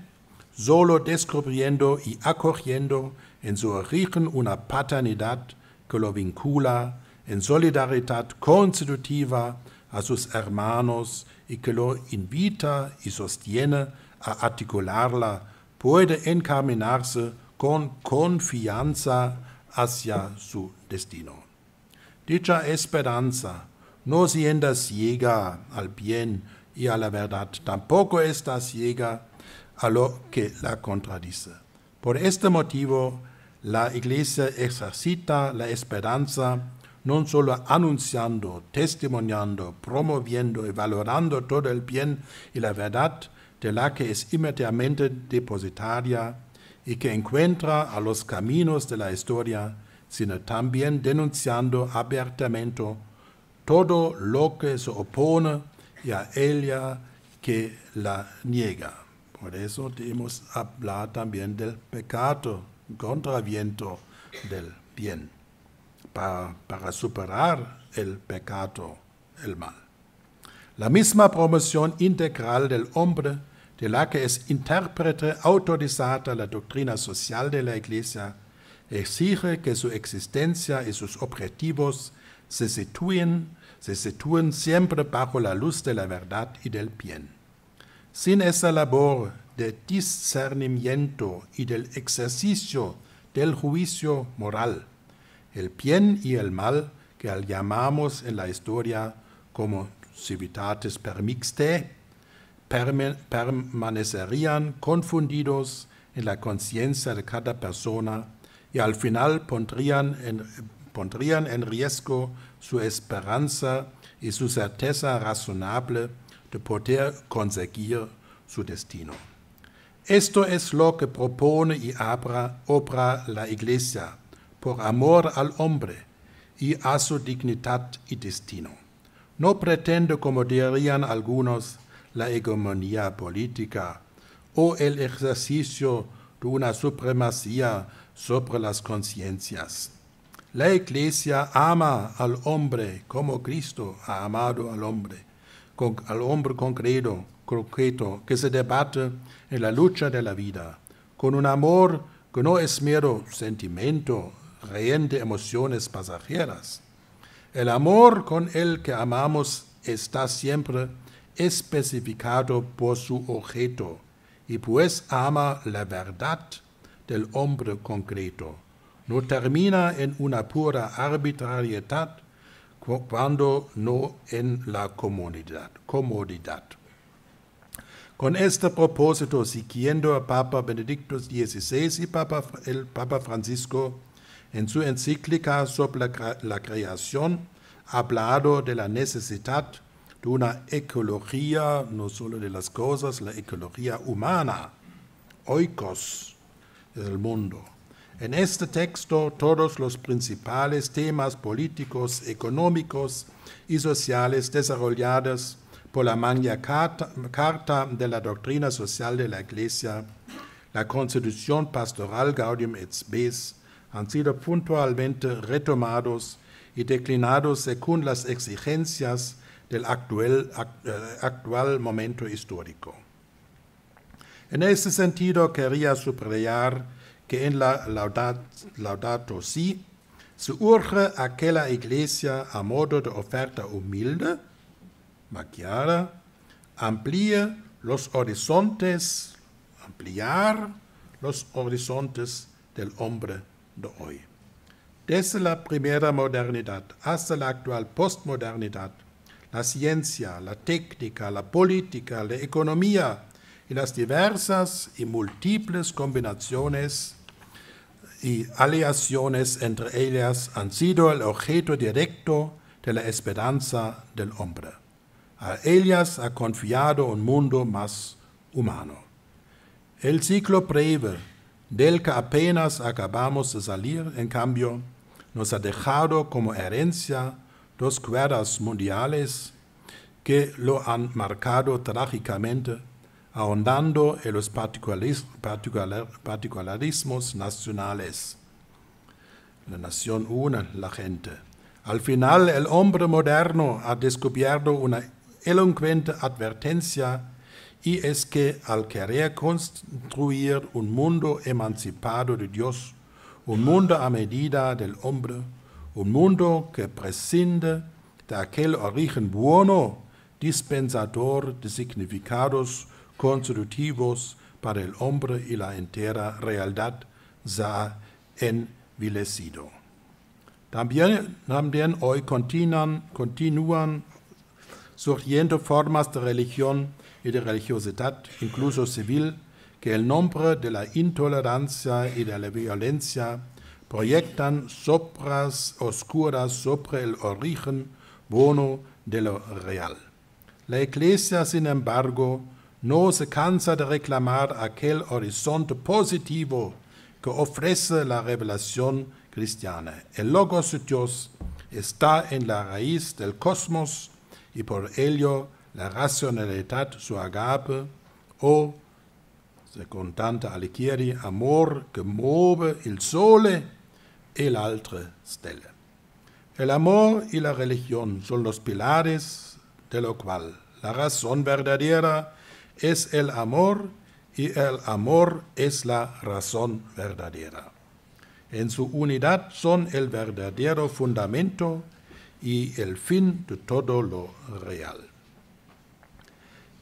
solo descubriendo y acogiendo en su origen una paternidad que lo vincula en solidaridad constitutiva a sus hermanos y que lo invita y sostiene a articularla puede encaminarse con confianza hacia su destino. Dicha esperanza no siendo ciega al bien y a la verdad, tampoco está ciega a lo que la contradice. Por este motivo, la Iglesia ejercita la esperanza no solo anunciando, testimoniando, promoviendo y valorando todo el bien y la verdad, de la que es inmediatamente depositaria y que encuentra a los caminos de la historia, sino también denunciando abiertamente todo lo que se opone y a ella que la niega. Por eso debemos hablar también del pecado, contraviento del bien, para, para superar el pecado, el mal. La misma promoción integral del hombre de la que es intérprete autorizada la doctrina social de la Iglesia, exige que su existencia y sus objetivos se sitúen, se siempre bajo la luz de la verdad y del bien. Sin esa labor de discernimiento y del ejercicio del juicio moral, el bien y el mal que al llamamos en la historia como civitates permixte, permanecerían confundidos en la conciencia de cada persona y al final pondrían en, riesgo su esperanza y su certeza razonable de poder conseguir su destino. Esto es lo que propone y obra la Iglesia por amor al hombre y a su dignidad y destino. No pretende, como dirían algunos, la hegemonía política o el ejercicio de una supremacía sobre las conciencias. La Iglesia ama al hombre como Cristo ha amado al hombre, con, al hombre concreto, concreto que se debate en la lucha de la vida, con un amor que no es mero sentimiento, rehén de emociones pasajeras. El amor con el que amamos está siempre especificado por su objeto y pues ama la verdad del hombre concreto. No termina en una pura arbitrariedad cuando no en la comodidad. Con este propósito, siguiendo a Papa Benedicto XVI y Papa, el Papa Francisco en su encíclica sobre la creación, hablado de la necesidad de una ecología, no solo de las cosas, la ecología humana. Oikos del mundo. En este texto todos los principales temas políticos, económicos y sociales desarrollados por la Magna Carta, Carta de la Doctrina Social de la Iglesia, la Constitución Pastoral Gaudium et Spes, han sido puntualmente retomados y declinados según las exigencias del eh, actual, momento histórico. En ese sentido, quería subrayar que en la Laudato, Si se urge aquella iglesia a modo de oferta humilde, maquiada, amplíe los horizontes, ampliar los horizontes del hombre de hoy. Desde la primera modernidad hasta la actual postmodernidad, la ciencia, la técnica, la política, la economía y las diversas y múltiples combinaciones y aleaciones entre ellas han sido el objeto directo de la esperanza del hombre. A ellas ha confiado un mundo más humano. El ciclo breve del que apenas acabamos de salir, en cambio, nos ha dejado como herencia dos cuerdas mundiales que lo han marcado trágicamente, ahondando en los particularismos nacionales. La nación une la gente. Al final, el hombre moderno ha descubierto una elocuente advertencia y es que al querer construir un mundo emancipado de Dios, un mundo a medida del hombre, un mundo que prescinde de aquel origen bueno, dispensador de significados constitutivos para el hombre y la entera realidad, se ha envilecido. También, también hoy continúan surgiendo formas de religión y de religiosidad, incluso civil, que el nombre de la intolerancia y de la violencia proyectan sopras oscuras sobre el origen bueno de lo real. La Iglesia, sin embargo, no se cansa de reclamar aquel horizonte positivo que ofrece la revelación cristiana. El Logos de Dios está en la raíz del cosmos y por ello la racionalidad, su agape o, según tanta Alighieri, amor que mueve el sol. El amor y la religión son los pilares de lo cual la razón verdadera es el amor y el amor es la razón verdadera. En su unidad son el verdadero fundamento y el fin de todo lo real.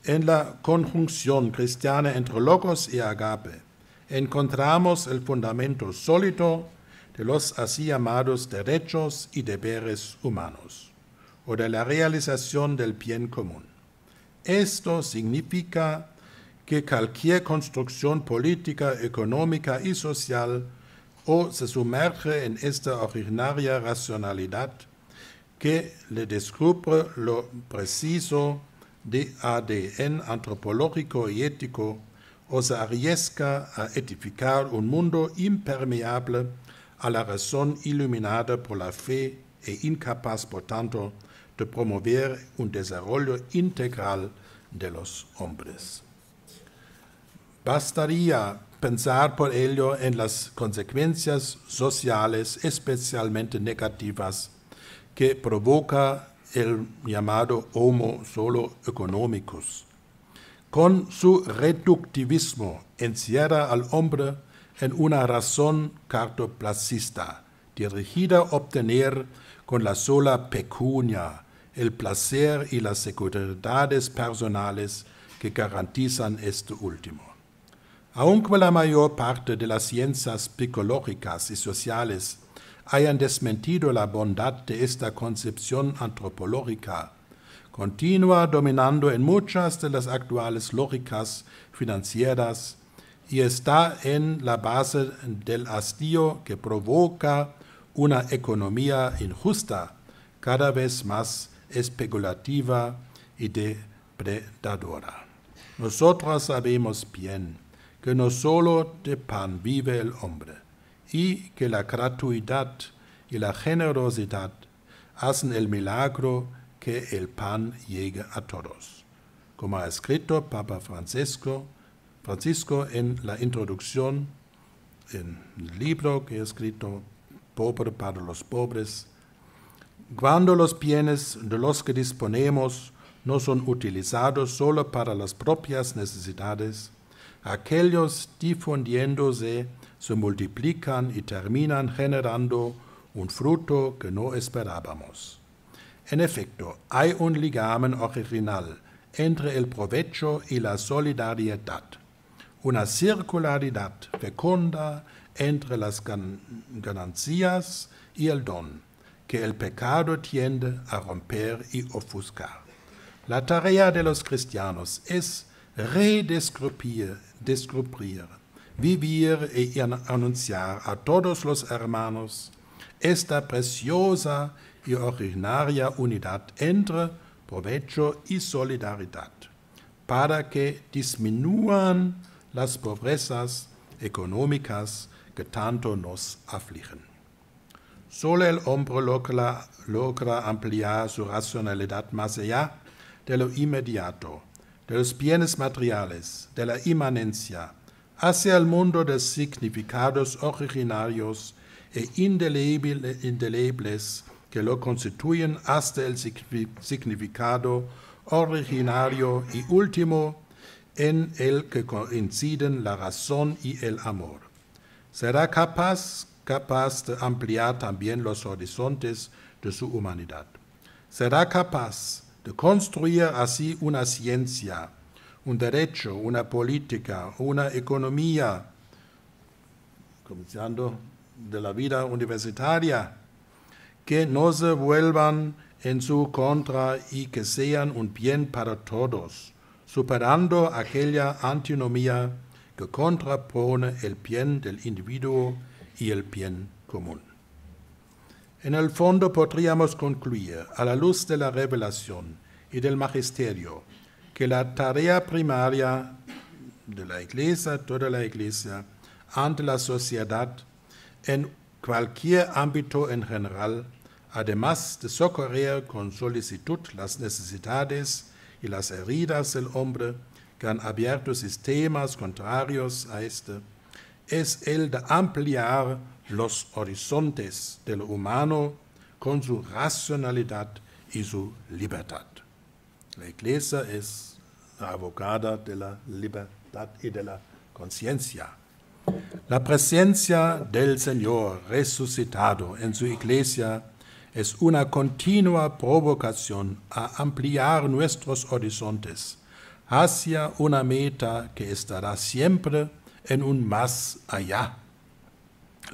En la conjunción cristiana entre locos y agape encontramos el fundamento sólido de los así llamados derechos y deberes humanos o de la realización del bien común. Esto significa que cualquier construcción política, económica y social o se sumerge en esta originaria racionalidad que le descubre lo preciso de ADN antropológico y ético o se arriesga a edificar un mundo impermeable a la razón iluminada por la fe e incapaz, por tanto, de promover un desarrollo integral de los hombres. Bastaría pensar por ello en las consecuencias sociales especialmente negativas que provoca el llamado homo solo economicus. Con su reductivismo encierra al hombre en una razón cartoplacista, dirigida a obtener con la sola pecunia el placer y las seguridades personales que garantizan este último. Aunque la mayor parte de las ciencias psicológicas y sociales hayan desmentido la bondad de esta concepción antropológica, continúa dominando en muchas de las actuales lógicas financieras y está en la base del hastío que provoca una economía injusta, cada vez más especulativa y depredadora. Nosotros sabemos bien que no solo de pan vive el hombre, y que la gratuidad y la generosidad hacen el milagro que el pan llegue a todos. Como ha escrito Papa Francisco, Francisco en la introducción, en el libro que he escrito, Pobre para los pobres, cuando los bienes de los que disponemos no son utilizados solo para las propias necesidades, aquellos difundiéndose se multiplican y terminan generando un fruto que no esperábamos. En efecto, hay un ligamen original entre el provecho y la solidaridad una circularidad fecunda entre las ganancias y el don, que el pecado tiende a romper y ofuscar. La tarea de los cristianos es redescubrir, vivir y anunciar a todos los hermanos esta preciosa y originaria unidad entre provecho y solidaridad, para que disminuyan las pobrezas económicas que tanto nos afligen. Solo el hombre logra, ampliar su racionalidad más allá de lo inmediato, de los bienes materiales, de la inmanencia, hacia el mundo de significados originarios e indelebles que lo constituyen hasta el significado originario y último en el que coinciden la razón y el amor. Será capaz, capaz de ampliar también los horizontes de su humanidad. Será capaz de construir así una ciencia, un derecho, una política, una economía, comenzando de la vida universitaria, que no se vuelvan en su contra y que sean un bien para todos superando aquella antinomía que contrapone el bien del individuo y el bien común. En el fondo podríamos concluir, a la luz de la revelación y del magisterio, que la tarea primaria de la Iglesia, toda la Iglesia, ante la sociedad, en cualquier ámbito en general, además de socorrer con solicitud las necesidades y las heridas del hombre que han abierto sistemas contrarios a este, es el de ampliar los horizontes del humano con su racionalidad y su libertad. La Iglesia es la abogada de la libertad y de la conciencia. La presencia del Señor resucitado en su Iglesia es una continua provocación a ampliar nuestros horizontes hacia una meta que estará siempre en un más allá.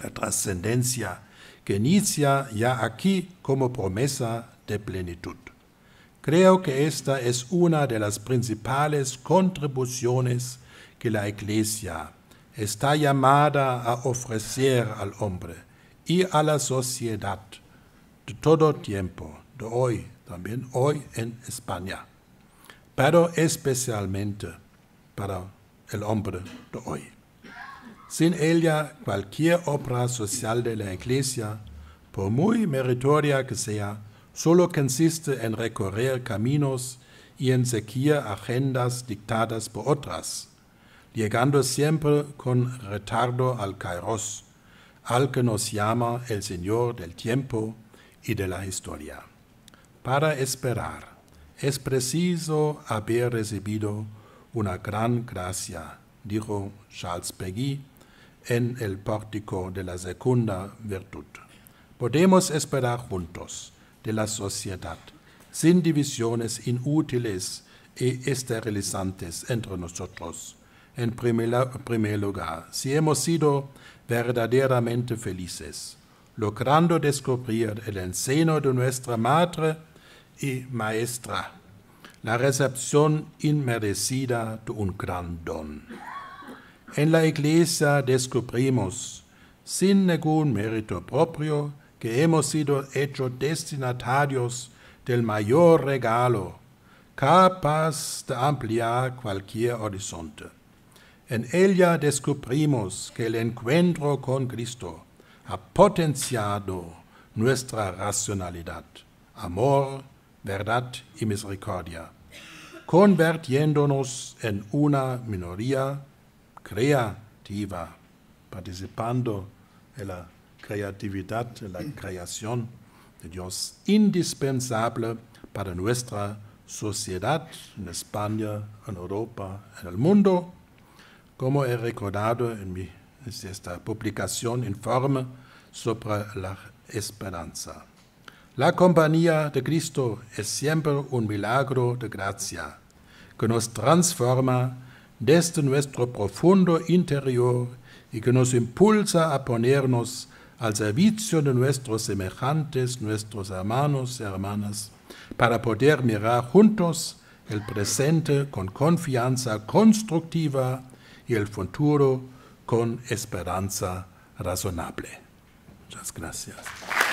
La trascendencia que inicia ya aquí como promesa de plenitud. Creo que esta es una de las principales contribuciones que la Iglesia está llamada a ofrecer al hombre y a la sociedad de todo tiempo, de hoy también, hoy en España, pero especialmente para el hombre de hoy. Sin ella, cualquier obra social de la Iglesia, por muy meritoria que sea, solo consiste en recorrer caminos y en seguir agendas dictadas por otras, llegando siempre con retardo al Kairos, al que nos llama el Señor del tiempo, y de la historia. Para esperar es preciso haber recibido una gran gracia, dijo Charles Peggy en el pórtico de la segunda virtud. Podemos esperar juntos de la sociedad, sin divisiones inútiles y esterilizantes entre nosotros. En primer, primer lugar, si hemos sido verdaderamente felices, logrando descubrir el enseño de nuestra madre y maestra, la recepción inmerecida de un gran don. En la iglesia descubrimos, sin ningún mérito propio, que hemos sido hechos destinatarios del mayor regalo, capaz de ampliar cualquier horizonte. En ella descubrimos que el encuentro con Cristo, ha potenciado nuestra racionalidad, amor, verdad y misericordia, convirtiéndonos en una minoría creativa, participando en la creatividad, en la creación de Dios, indispensable para nuestra sociedad en España, en Europa, en el mundo, como he recordado en mi esta publicación informe sobre la esperanza. La compañía de Cristo es siempre un milagro de gracia que nos transforma desde nuestro profundo interior y que nos impulsa a ponernos al servicio de nuestros semejantes, nuestros hermanos y hermanas, para poder mirar juntos el presente con confianza constructiva y el futuro con esperanza razonable. Muchas gracias.